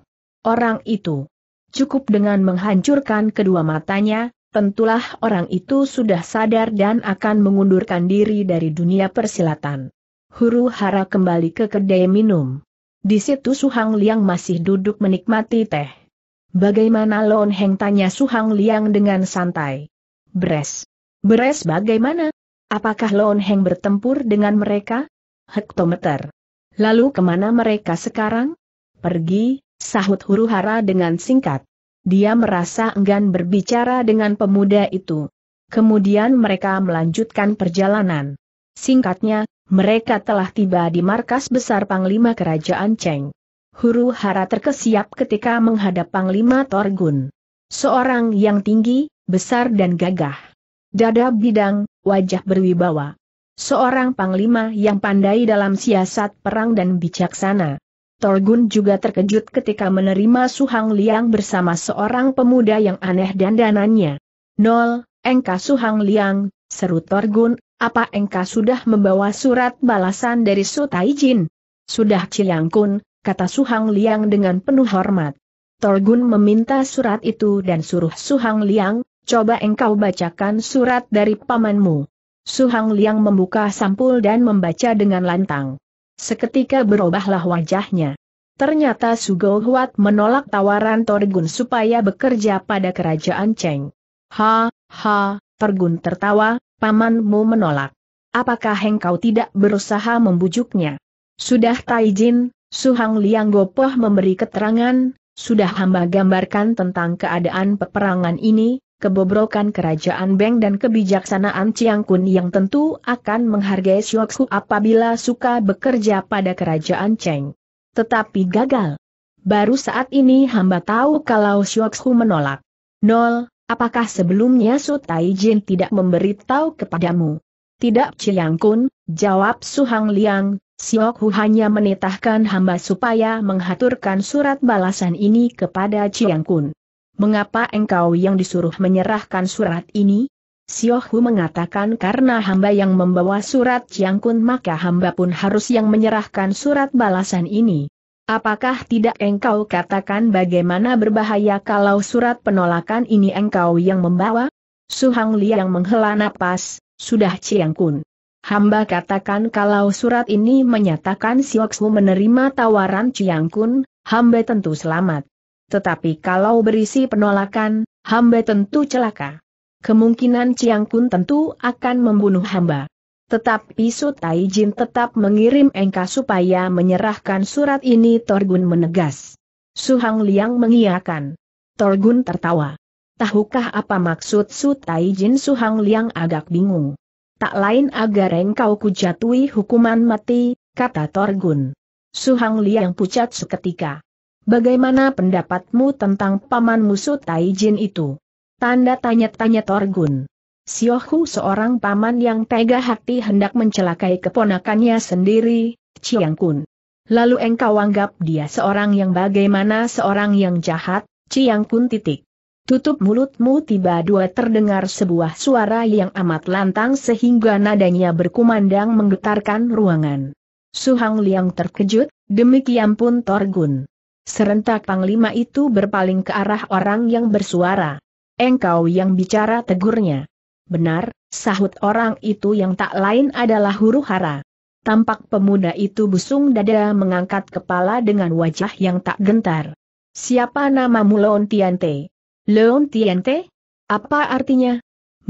orang itu. Cukup dengan menghancurkan kedua matanya, tentulah orang itu sudah sadar dan akan mengundurkan diri dari dunia persilatan. Huru hara kembali ke kedai minum. Di situ Suhang Liang masih duduk menikmati teh. Bagaimana Lon Heng tanya Suhang Liang dengan santai. Beres. Beres bagaimana? Apakah Lon Heng bertempur dengan mereka? Hektometer. Lalu kemana mereka sekarang? Pergi, sahut huru hara dengan singkat. Dia merasa enggan berbicara dengan pemuda itu. Kemudian mereka melanjutkan perjalanan. Singkatnya, mereka telah tiba di markas besar Panglima Kerajaan Cheng. Huru hara terkesiap ketika menghadap Panglima Torgun. Seorang yang tinggi, besar dan gagah. Dada bidang, wajah berwibawa. Seorang panglima yang pandai dalam siasat perang dan bijaksana. Torgun juga terkejut ketika menerima Su Hang Liang bersama seorang pemuda yang aneh dan dandanannya. Nol, engka Hang Liang, seru Torgun, apa engka sudah membawa surat balasan dari Su Jin? Sudah Ciliangkun, Kun, kata Hang Liang dengan penuh hormat. Torgun meminta surat itu dan suruh Su Hang Liang, coba engkau bacakan surat dari pamanmu. Su Hang Liang membuka sampul dan membaca dengan lantang. Seketika berubahlah wajahnya. Ternyata Sugo Huat menolak tawaran Torgun supaya bekerja pada kerajaan Cheng. Ha, ha, Torgun tertawa, pamanmu menolak. Apakah engkau tidak berusaha membujuknya? Sudah Taijin, Suhang Liang Gopoh memberi keterangan, sudah hamba gambarkan tentang keadaan peperangan ini, kebobrokan kerajaan Beng dan kebijaksanaan Chiang Kun yang tentu akan menghargai Xiaoxu apabila suka bekerja pada kerajaan Cheng. Tetapi gagal. Baru saat ini hamba tahu kalau Xiaoxu menolak. Nol, apakah sebelumnya Su Jin tidak memberitahu kepadamu? Tidak Chiang Kun, jawab Su Hang Liang, Siok hanya menitahkan hamba supaya menghaturkan surat balasan ini kepada Chiang Kun mengapa engkau yang disuruh menyerahkan surat ini? Siohu mengatakan karena hamba yang membawa surat Jiangkun maka hamba pun harus yang menyerahkan surat balasan ini. Apakah tidak engkau katakan bagaimana berbahaya kalau surat penolakan ini engkau yang membawa? Suhang Liang menghela napas, sudah Ciangkun. Hamba katakan kalau surat ini menyatakan Sioksu menerima tawaran Ciangkun, hamba tentu selamat. Tetapi kalau berisi penolakan, hamba tentu celaka. Kemungkinan Chiang Kun tentu akan membunuh hamba. Tetapi Su Tai Jin tetap mengirim Engka supaya menyerahkan surat ini Torgun menegas. Su Hang Liang mengiakan. Torgun tertawa. Tahukah apa maksud Su Tai Jin Su Hang Liang agak bingung. Tak lain agar engkau kujatui hukuman mati, kata Torgun. Su Hang Liang pucat seketika. Bagaimana pendapatmu tentang paman musuh Taijin itu? Tanda tanya-tanya Torgun. Siohu seorang paman yang tega hati hendak mencelakai keponakannya sendiri, Chiang Kun. Lalu engkau anggap dia seorang yang bagaimana seorang yang jahat, Chiang Kun titik. Tutup mulutmu tiba dua terdengar sebuah suara yang amat lantang sehingga nadanya berkumandang menggetarkan ruangan. Suhang Liang terkejut, demikian pun Torgun. Serentak panglima itu berpaling ke arah orang yang bersuara. Engkau yang bicara tegurnya. Benar, sahut orang itu yang tak lain adalah huru hara. Tampak pemuda itu busung dada mengangkat kepala dengan wajah yang tak gentar. Siapa namamu Leon Tiante? Leon Tiante? Apa artinya?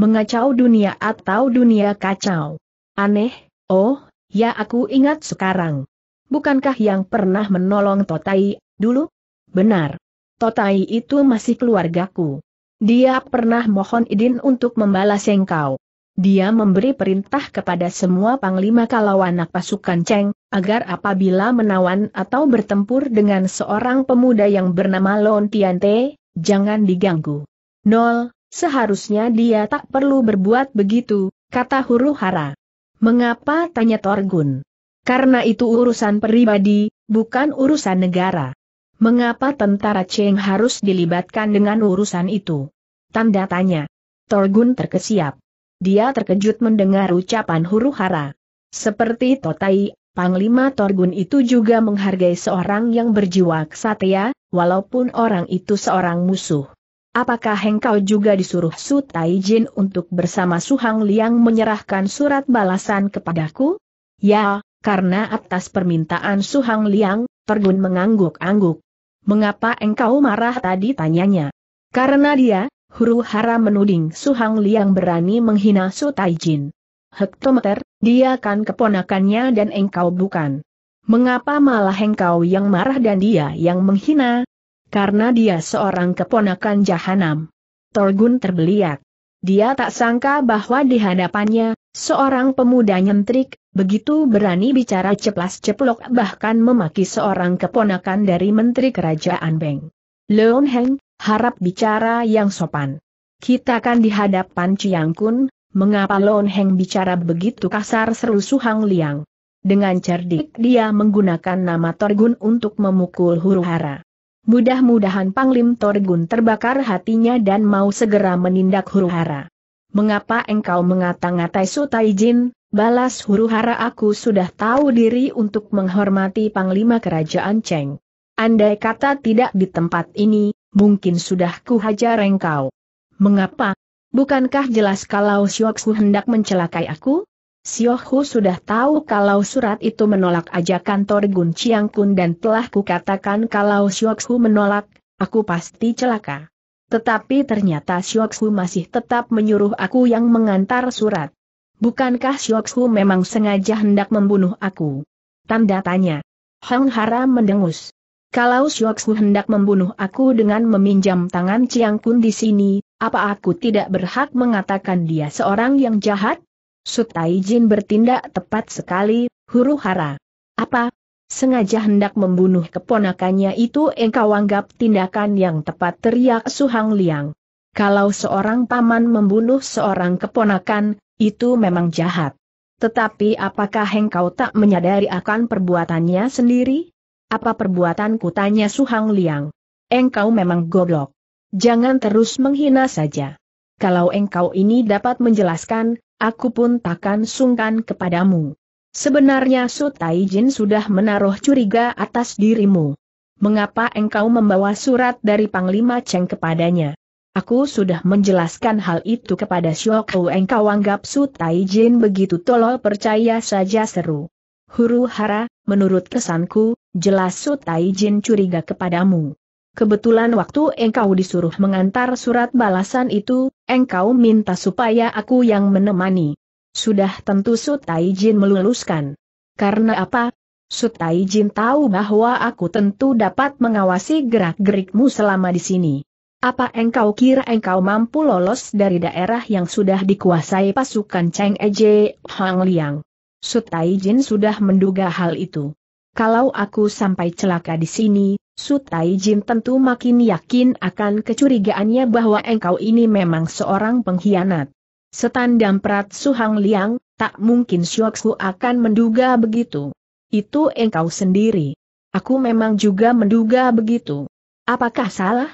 Mengacau dunia atau dunia kacau? Aneh, oh, ya aku ingat sekarang. Bukankah yang pernah menolong Totai Dulu? Benar. Totai itu masih keluargaku. Dia pernah mohon izin untuk membalas engkau. Dia memberi perintah kepada semua panglima kalau anak pasukan Cheng, agar apabila menawan atau bertempur dengan seorang pemuda yang bernama Lon Tiante, jangan diganggu. Nol, seharusnya dia tak perlu berbuat begitu, kata huru hara. Mengapa tanya Torgun? Karena itu urusan pribadi, bukan urusan negara. Mengapa tentara Cheng harus dilibatkan dengan urusan itu? Tanda tanya. Torgun terkesiap. Dia terkejut mendengar ucapan huru hara. Seperti Totai, Panglima Torgun itu juga menghargai seorang yang berjiwa kesatria, walaupun orang itu seorang musuh. Apakah engkau juga disuruh Su Taijin untuk bersama Su Hang Liang menyerahkan surat balasan kepadaku? Ya, karena atas permintaan Su Hang Liang, Torgun mengangguk-angguk. Mengapa engkau marah tadi tanyanya? Karena dia, huru hara menuding Su Hang Liang berani menghina Su Taijin. Hektometer, dia kan keponakannya dan engkau bukan. Mengapa malah engkau yang marah dan dia yang menghina? Karena dia seorang keponakan jahanam. Torgun terbeliak. Dia tak sangka bahwa di hadapannya, Seorang pemuda nyentrik, begitu berani bicara ceplas-ceplok bahkan memaki seorang keponakan dari Menteri Kerajaan Beng. Leon Heng, harap bicara yang sopan. Kita kan di hadapan Chiang Kun, mengapa Leon Heng bicara begitu kasar seru Suhang Liang. Dengan cerdik dia menggunakan nama Torgun untuk memukul huru hara. Mudah-mudahan Panglim Torgun terbakar hatinya dan mau segera menindak huru hara mengapa engkau mengata-ngatai Sutai Jin, balas huru-hara aku sudah tahu diri untuk menghormati Panglima Kerajaan Cheng. Andai kata tidak di tempat ini, mungkin sudah kuhajar engkau. Mengapa? Bukankah jelas kalau Siok Su hendak mencelakai aku? Siok Hu sudah tahu kalau surat itu menolak ajakan Tor Gun Chiang Kun dan telah kukatakan kalau Siok Su menolak, aku pasti celaka. Tetapi ternyata Xiaoxu masih tetap menyuruh aku yang mengantar surat. Bukankah Xiaoxu memang sengaja hendak membunuh aku? Tanda tanya. Hang Hara mendengus. Kalau Xiaoxu hendak membunuh aku dengan meminjam tangan Chiang Kun di sini, apa aku tidak berhak mengatakan dia seorang yang jahat? Sutai Jin bertindak tepat sekali, huru hara. Apa, Sengaja hendak membunuh keponakannya itu engkau anggap tindakan yang tepat teriak Suhang Liang. Kalau seorang paman membunuh seorang keponakan, itu memang jahat. Tetapi apakah engkau tak menyadari akan perbuatannya sendiri? Apa perbuatanku tanya Suhang Liang? Engkau memang goblok. Jangan terus menghina saja. Kalau engkau ini dapat menjelaskan, aku pun takkan sungkan kepadamu. Sebenarnya Su Jin sudah menaruh curiga atas dirimu. Mengapa engkau membawa surat dari Panglima Cheng kepadanya? Aku sudah menjelaskan hal itu kepada Shokhu engkau anggap Su Jin begitu tolol percaya saja seru. Huru hara, menurut kesanku, jelas Su Jin curiga kepadamu. Kebetulan waktu engkau disuruh mengantar surat balasan itu, engkau minta supaya aku yang menemani. Sudah tentu Sutai Jin meluluskan. Karena apa? Sutai Jin tahu bahwa aku tentu dapat mengawasi gerak-gerikmu selama di sini. Apa engkau kira engkau mampu lolos dari daerah yang sudah dikuasai pasukan Cheng Eje Hang Liang? Sutai Jin sudah menduga hal itu. Kalau aku sampai celaka di sini, Sutai Jin tentu makin yakin akan kecurigaannya bahwa engkau ini memang seorang pengkhianat. Setan Prat Suhang Liang, tak mungkin Xiuxu akan menduga begitu. Itu engkau sendiri. Aku memang juga menduga begitu. Apakah salah?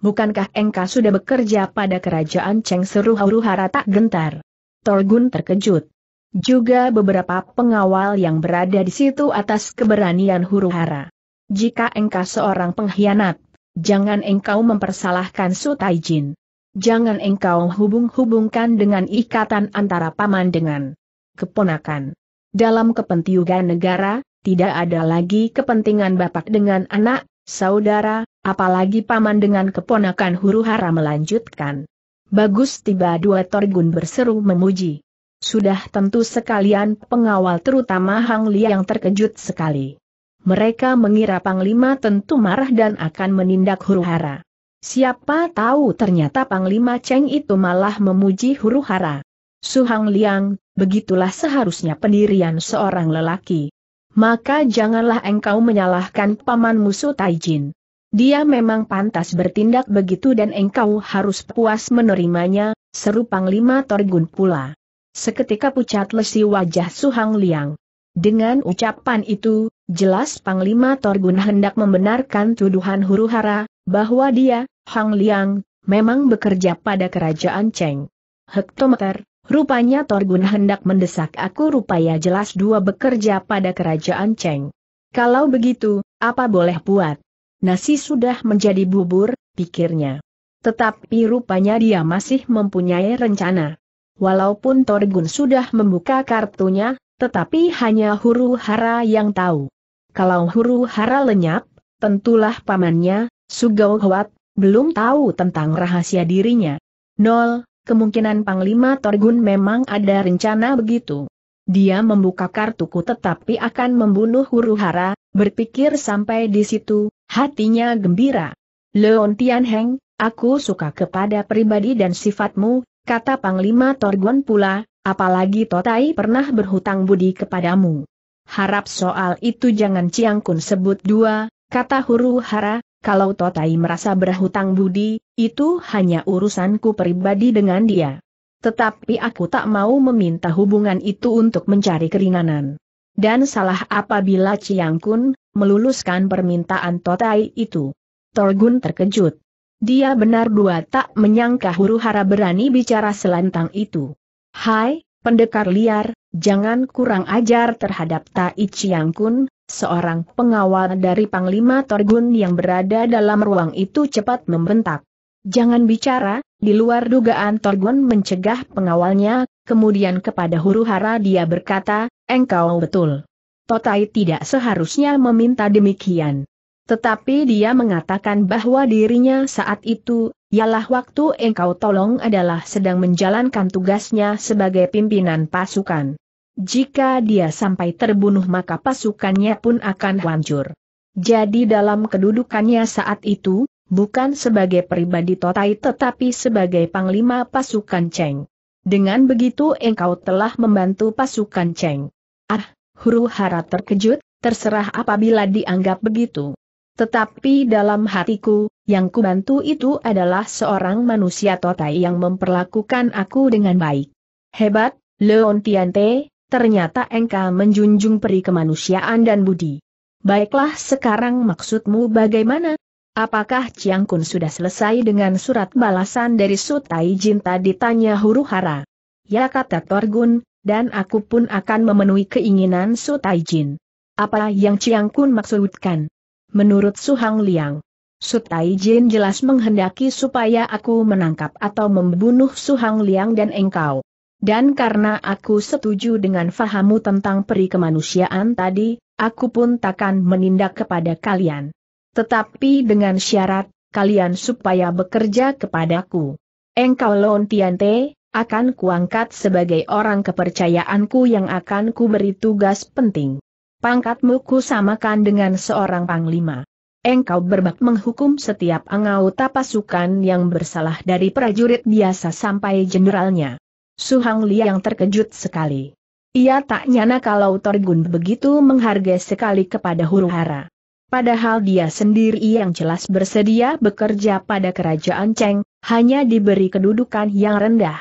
Bukankah engkau sudah bekerja pada kerajaan Cheng Seru Hauruhara tak gentar? Torgun terkejut. Juga beberapa pengawal yang berada di situ atas keberanian Huru Hara. Jika engkau seorang pengkhianat, jangan engkau mempersalahkan Sutai Jin. Jangan engkau hubung-hubungkan dengan ikatan antara paman dengan keponakan. Dalam kepentingan negara, tidak ada lagi kepentingan bapak dengan anak, saudara, apalagi paman dengan keponakan huru hara melanjutkan. Bagus tiba dua Torgun berseru memuji. Sudah tentu sekalian pengawal terutama Hang Li yang terkejut sekali. Mereka mengira Panglima tentu marah dan akan menindak huru hara. Siapa tahu ternyata Panglima Cheng itu malah memuji huru hara. Suhang Liang, begitulah seharusnya pendirian seorang lelaki. Maka janganlah engkau menyalahkan paman musuh Taijin. Dia memang pantas bertindak begitu dan engkau harus puas menerimanya, seru Panglima Torgun pula. Seketika pucat lesi wajah Suhang Liang. Dengan ucapan itu, jelas Panglima Torgun hendak membenarkan tuduhan huru hara, bahwa dia, Hang Liang, memang bekerja pada kerajaan Cheng. Hektometer, rupanya Torgun hendak mendesak aku rupanya jelas dua bekerja pada kerajaan Cheng. Kalau begitu, apa boleh buat? Nasi sudah menjadi bubur, pikirnya. Tetapi rupanya dia masih mempunyai rencana. Walaupun Torgun sudah membuka kartunya, tetapi hanya huru hara yang tahu. Kalau huru hara lenyap, tentulah pamannya, Sugau Huat, belum tahu tentang rahasia dirinya. Nol, kemungkinan Panglima Torgun memang ada rencana begitu. Dia membuka kartuku tetapi akan membunuh huru hara, berpikir sampai di situ, hatinya gembira. Leon Tianheng, aku suka kepada pribadi dan sifatmu, kata Panglima Torgun pula, apalagi Totai pernah berhutang budi kepadamu. Harap soal itu jangan Ciangkun sebut dua, kata huru hara, kalau Totai merasa berhutang budi, itu hanya urusanku pribadi dengan dia. Tetapi aku tak mau meminta hubungan itu untuk mencari keringanan. Dan salah apabila Chiang Kun meluluskan permintaan Totai itu. Torgun terkejut. Dia benar dua tak menyangka huru hara berani bicara selantang itu. Hai, pendekar liar, jangan kurang ajar terhadap Tai Chiang Kun, Seorang pengawal dari Panglima Torgun yang berada dalam ruang itu cepat membentak. Jangan bicara, di luar dugaan Torgun mencegah pengawalnya, kemudian kepada huru hara dia berkata, engkau betul. Totai tidak seharusnya meminta demikian. Tetapi dia mengatakan bahwa dirinya saat itu, ialah waktu engkau tolong adalah sedang menjalankan tugasnya sebagai pimpinan pasukan. Jika dia sampai terbunuh maka pasukannya pun akan hancur. Jadi dalam kedudukannya saat itu, bukan sebagai pribadi Totai tetapi sebagai panglima pasukan Cheng. Dengan begitu engkau telah membantu pasukan Cheng. Ah, huru hara terkejut, terserah apabila dianggap begitu. Tetapi dalam hatiku, yang kubantu itu adalah seorang manusia Totai yang memperlakukan aku dengan baik. Hebat, Leon Tiante, ternyata engkau menjunjung peri kemanusiaan dan budi. Baiklah sekarang maksudmu bagaimana? Apakah Chiang Kun sudah selesai dengan surat balasan dari Sutai Jin tadi tanya huru hara? Ya kata Torgun, dan aku pun akan memenuhi keinginan Sutai Jin. Apa yang Chiang Kun maksudkan? Menurut Suhang Liang, Sutai Jin jelas menghendaki supaya aku menangkap atau membunuh Suhang Liang dan engkau. Dan karena aku setuju dengan fahamu tentang peri kemanusiaan tadi, aku pun takkan menindak kepada kalian. Tetapi dengan syarat, kalian supaya bekerja kepadaku. Engkau Lon Tiante, akan kuangkat sebagai orang kepercayaanku yang akan kuberi tugas penting. Pangkatmu ku samakan dengan seorang panglima. Engkau berbak menghukum setiap anggota pasukan yang bersalah dari prajurit biasa sampai jenderalnya. Su Hang Liang terkejut sekali. Ia tak nyana kalau Torgun begitu menghargai sekali kepada huru hara. Padahal dia sendiri yang jelas bersedia bekerja pada kerajaan Cheng, hanya diberi kedudukan yang rendah.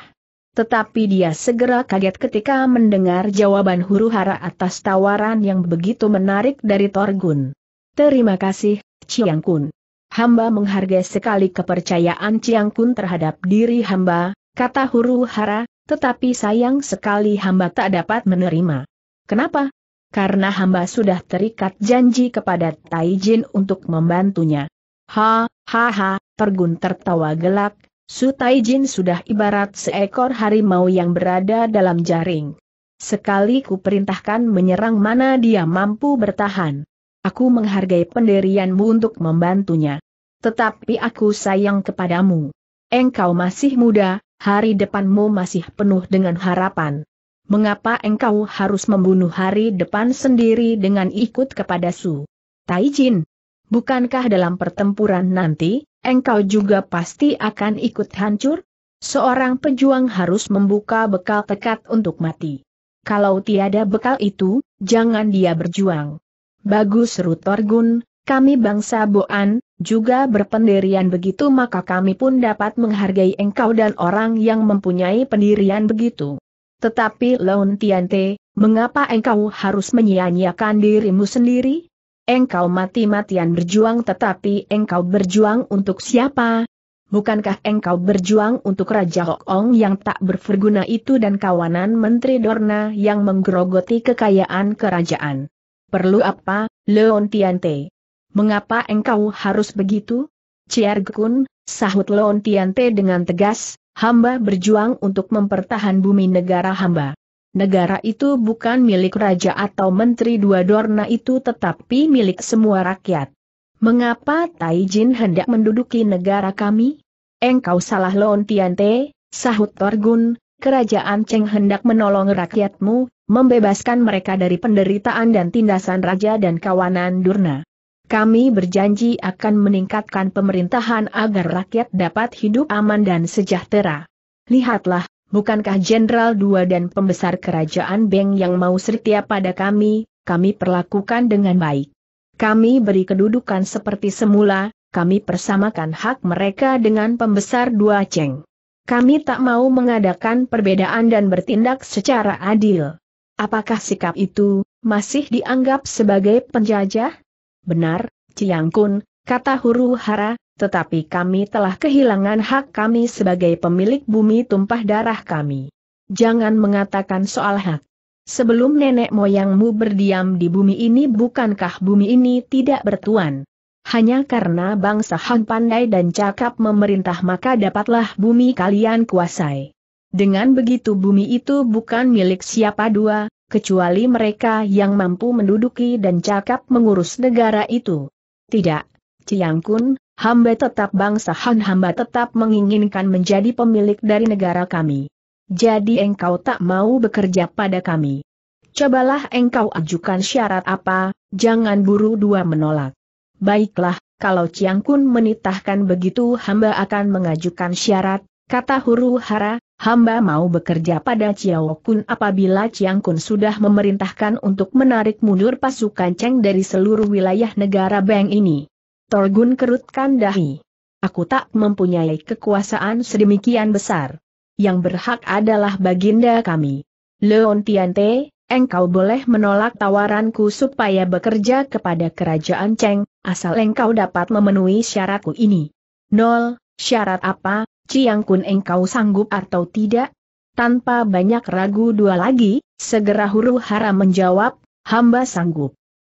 Tetapi dia segera kaget ketika mendengar jawaban huru hara atas tawaran yang begitu menarik dari Torgun. Terima kasih, Chiang Kun. Hamba menghargai sekali kepercayaan Chiang Kun terhadap diri hamba, kata huru hara, tetapi sayang sekali hamba tak dapat menerima. Kenapa? Karena hamba sudah terikat janji kepada Taijin untuk membantunya. Ha, ha, ha, Pergun tertawa gelak, Su Taijin sudah ibarat seekor harimau yang berada dalam jaring. Sekali ku perintahkan menyerang mana dia mampu bertahan. Aku menghargai pendirianmu untuk membantunya. Tetapi aku sayang kepadamu. Engkau masih muda, hari depanmu masih penuh dengan harapan. Mengapa engkau harus membunuh hari depan sendiri dengan ikut kepada Su Taijin? Bukankah dalam pertempuran nanti, engkau juga pasti akan ikut hancur? Seorang pejuang harus membuka bekal tekat untuk mati. Kalau tiada bekal itu, jangan dia berjuang. Bagus Rutorgun, kami bangsa Boan, juga berpendirian begitu maka kami pun dapat menghargai engkau dan orang yang mempunyai pendirian begitu. Tetapi Laun Tiante, mengapa engkau harus menyia-nyiakan dirimu sendiri? Engkau mati-matian berjuang tetapi engkau berjuang untuk siapa? Bukankah engkau berjuang untuk Raja Hok Ong yang tak berferguna itu dan kawanan Menteri Dorna yang menggerogoti kekayaan kerajaan? Perlu apa, Leon Tiante? Mengapa engkau harus begitu? Ciergun, sahut Leon Tiante dengan tegas, hamba berjuang untuk mempertahan bumi negara hamba. Negara itu bukan milik raja atau menteri dua dorna itu tetapi milik semua rakyat. Mengapa Taijin hendak menduduki negara kami? Engkau salah Lon Tiante, sahut Torgun, kerajaan Cheng hendak menolong rakyatmu, membebaskan mereka dari penderitaan dan tindasan raja dan kawanan durna. Kami berjanji akan meningkatkan pemerintahan agar rakyat dapat hidup aman dan sejahtera. Lihatlah, bukankah Jenderal Dua dan pembesar kerajaan Beng yang mau setia pada kami, kami perlakukan dengan baik. Kami beri kedudukan seperti semula, kami persamakan hak mereka dengan pembesar Dua Ceng. Kami tak mau mengadakan perbedaan dan bertindak secara adil. Apakah sikap itu masih dianggap sebagai penjajah? Benar, Ciang Kun, kata huru hara, tetapi kami telah kehilangan hak kami sebagai pemilik bumi tumpah darah kami. Jangan mengatakan soal hak. Sebelum nenek moyangmu berdiam di bumi ini bukankah bumi ini tidak bertuan? Hanya karena bangsa Han pandai dan cakap memerintah maka dapatlah bumi kalian kuasai. Dengan begitu bumi itu bukan milik siapa dua, kecuali mereka yang mampu menduduki dan cakap mengurus negara itu. Tidak, Ciang Kun, hamba tetap bangsa Han hamba tetap menginginkan menjadi pemilik dari negara kami. Jadi engkau tak mau bekerja pada kami. Cobalah engkau ajukan syarat apa, jangan buru dua menolak. Baiklah, kalau Ciang Kun menitahkan begitu hamba akan mengajukan syarat, kata huru hara, hamba mau bekerja pada Chiao Kun apabila Chiang Kun sudah memerintahkan untuk menarik mundur pasukan Cheng dari seluruh wilayah negara Beng ini. Torgun kerutkan dahi. Aku tak mempunyai kekuasaan sedemikian besar. Yang berhak adalah baginda kami. Leon Tiante, engkau boleh menolak tawaranku supaya bekerja kepada kerajaan Cheng, asal engkau dapat memenuhi syaratku ini. Nol, syarat apa? Ciang Kun engkau sanggup atau tidak? Tanpa banyak ragu dua lagi, segera huru hara menjawab, hamba sanggup.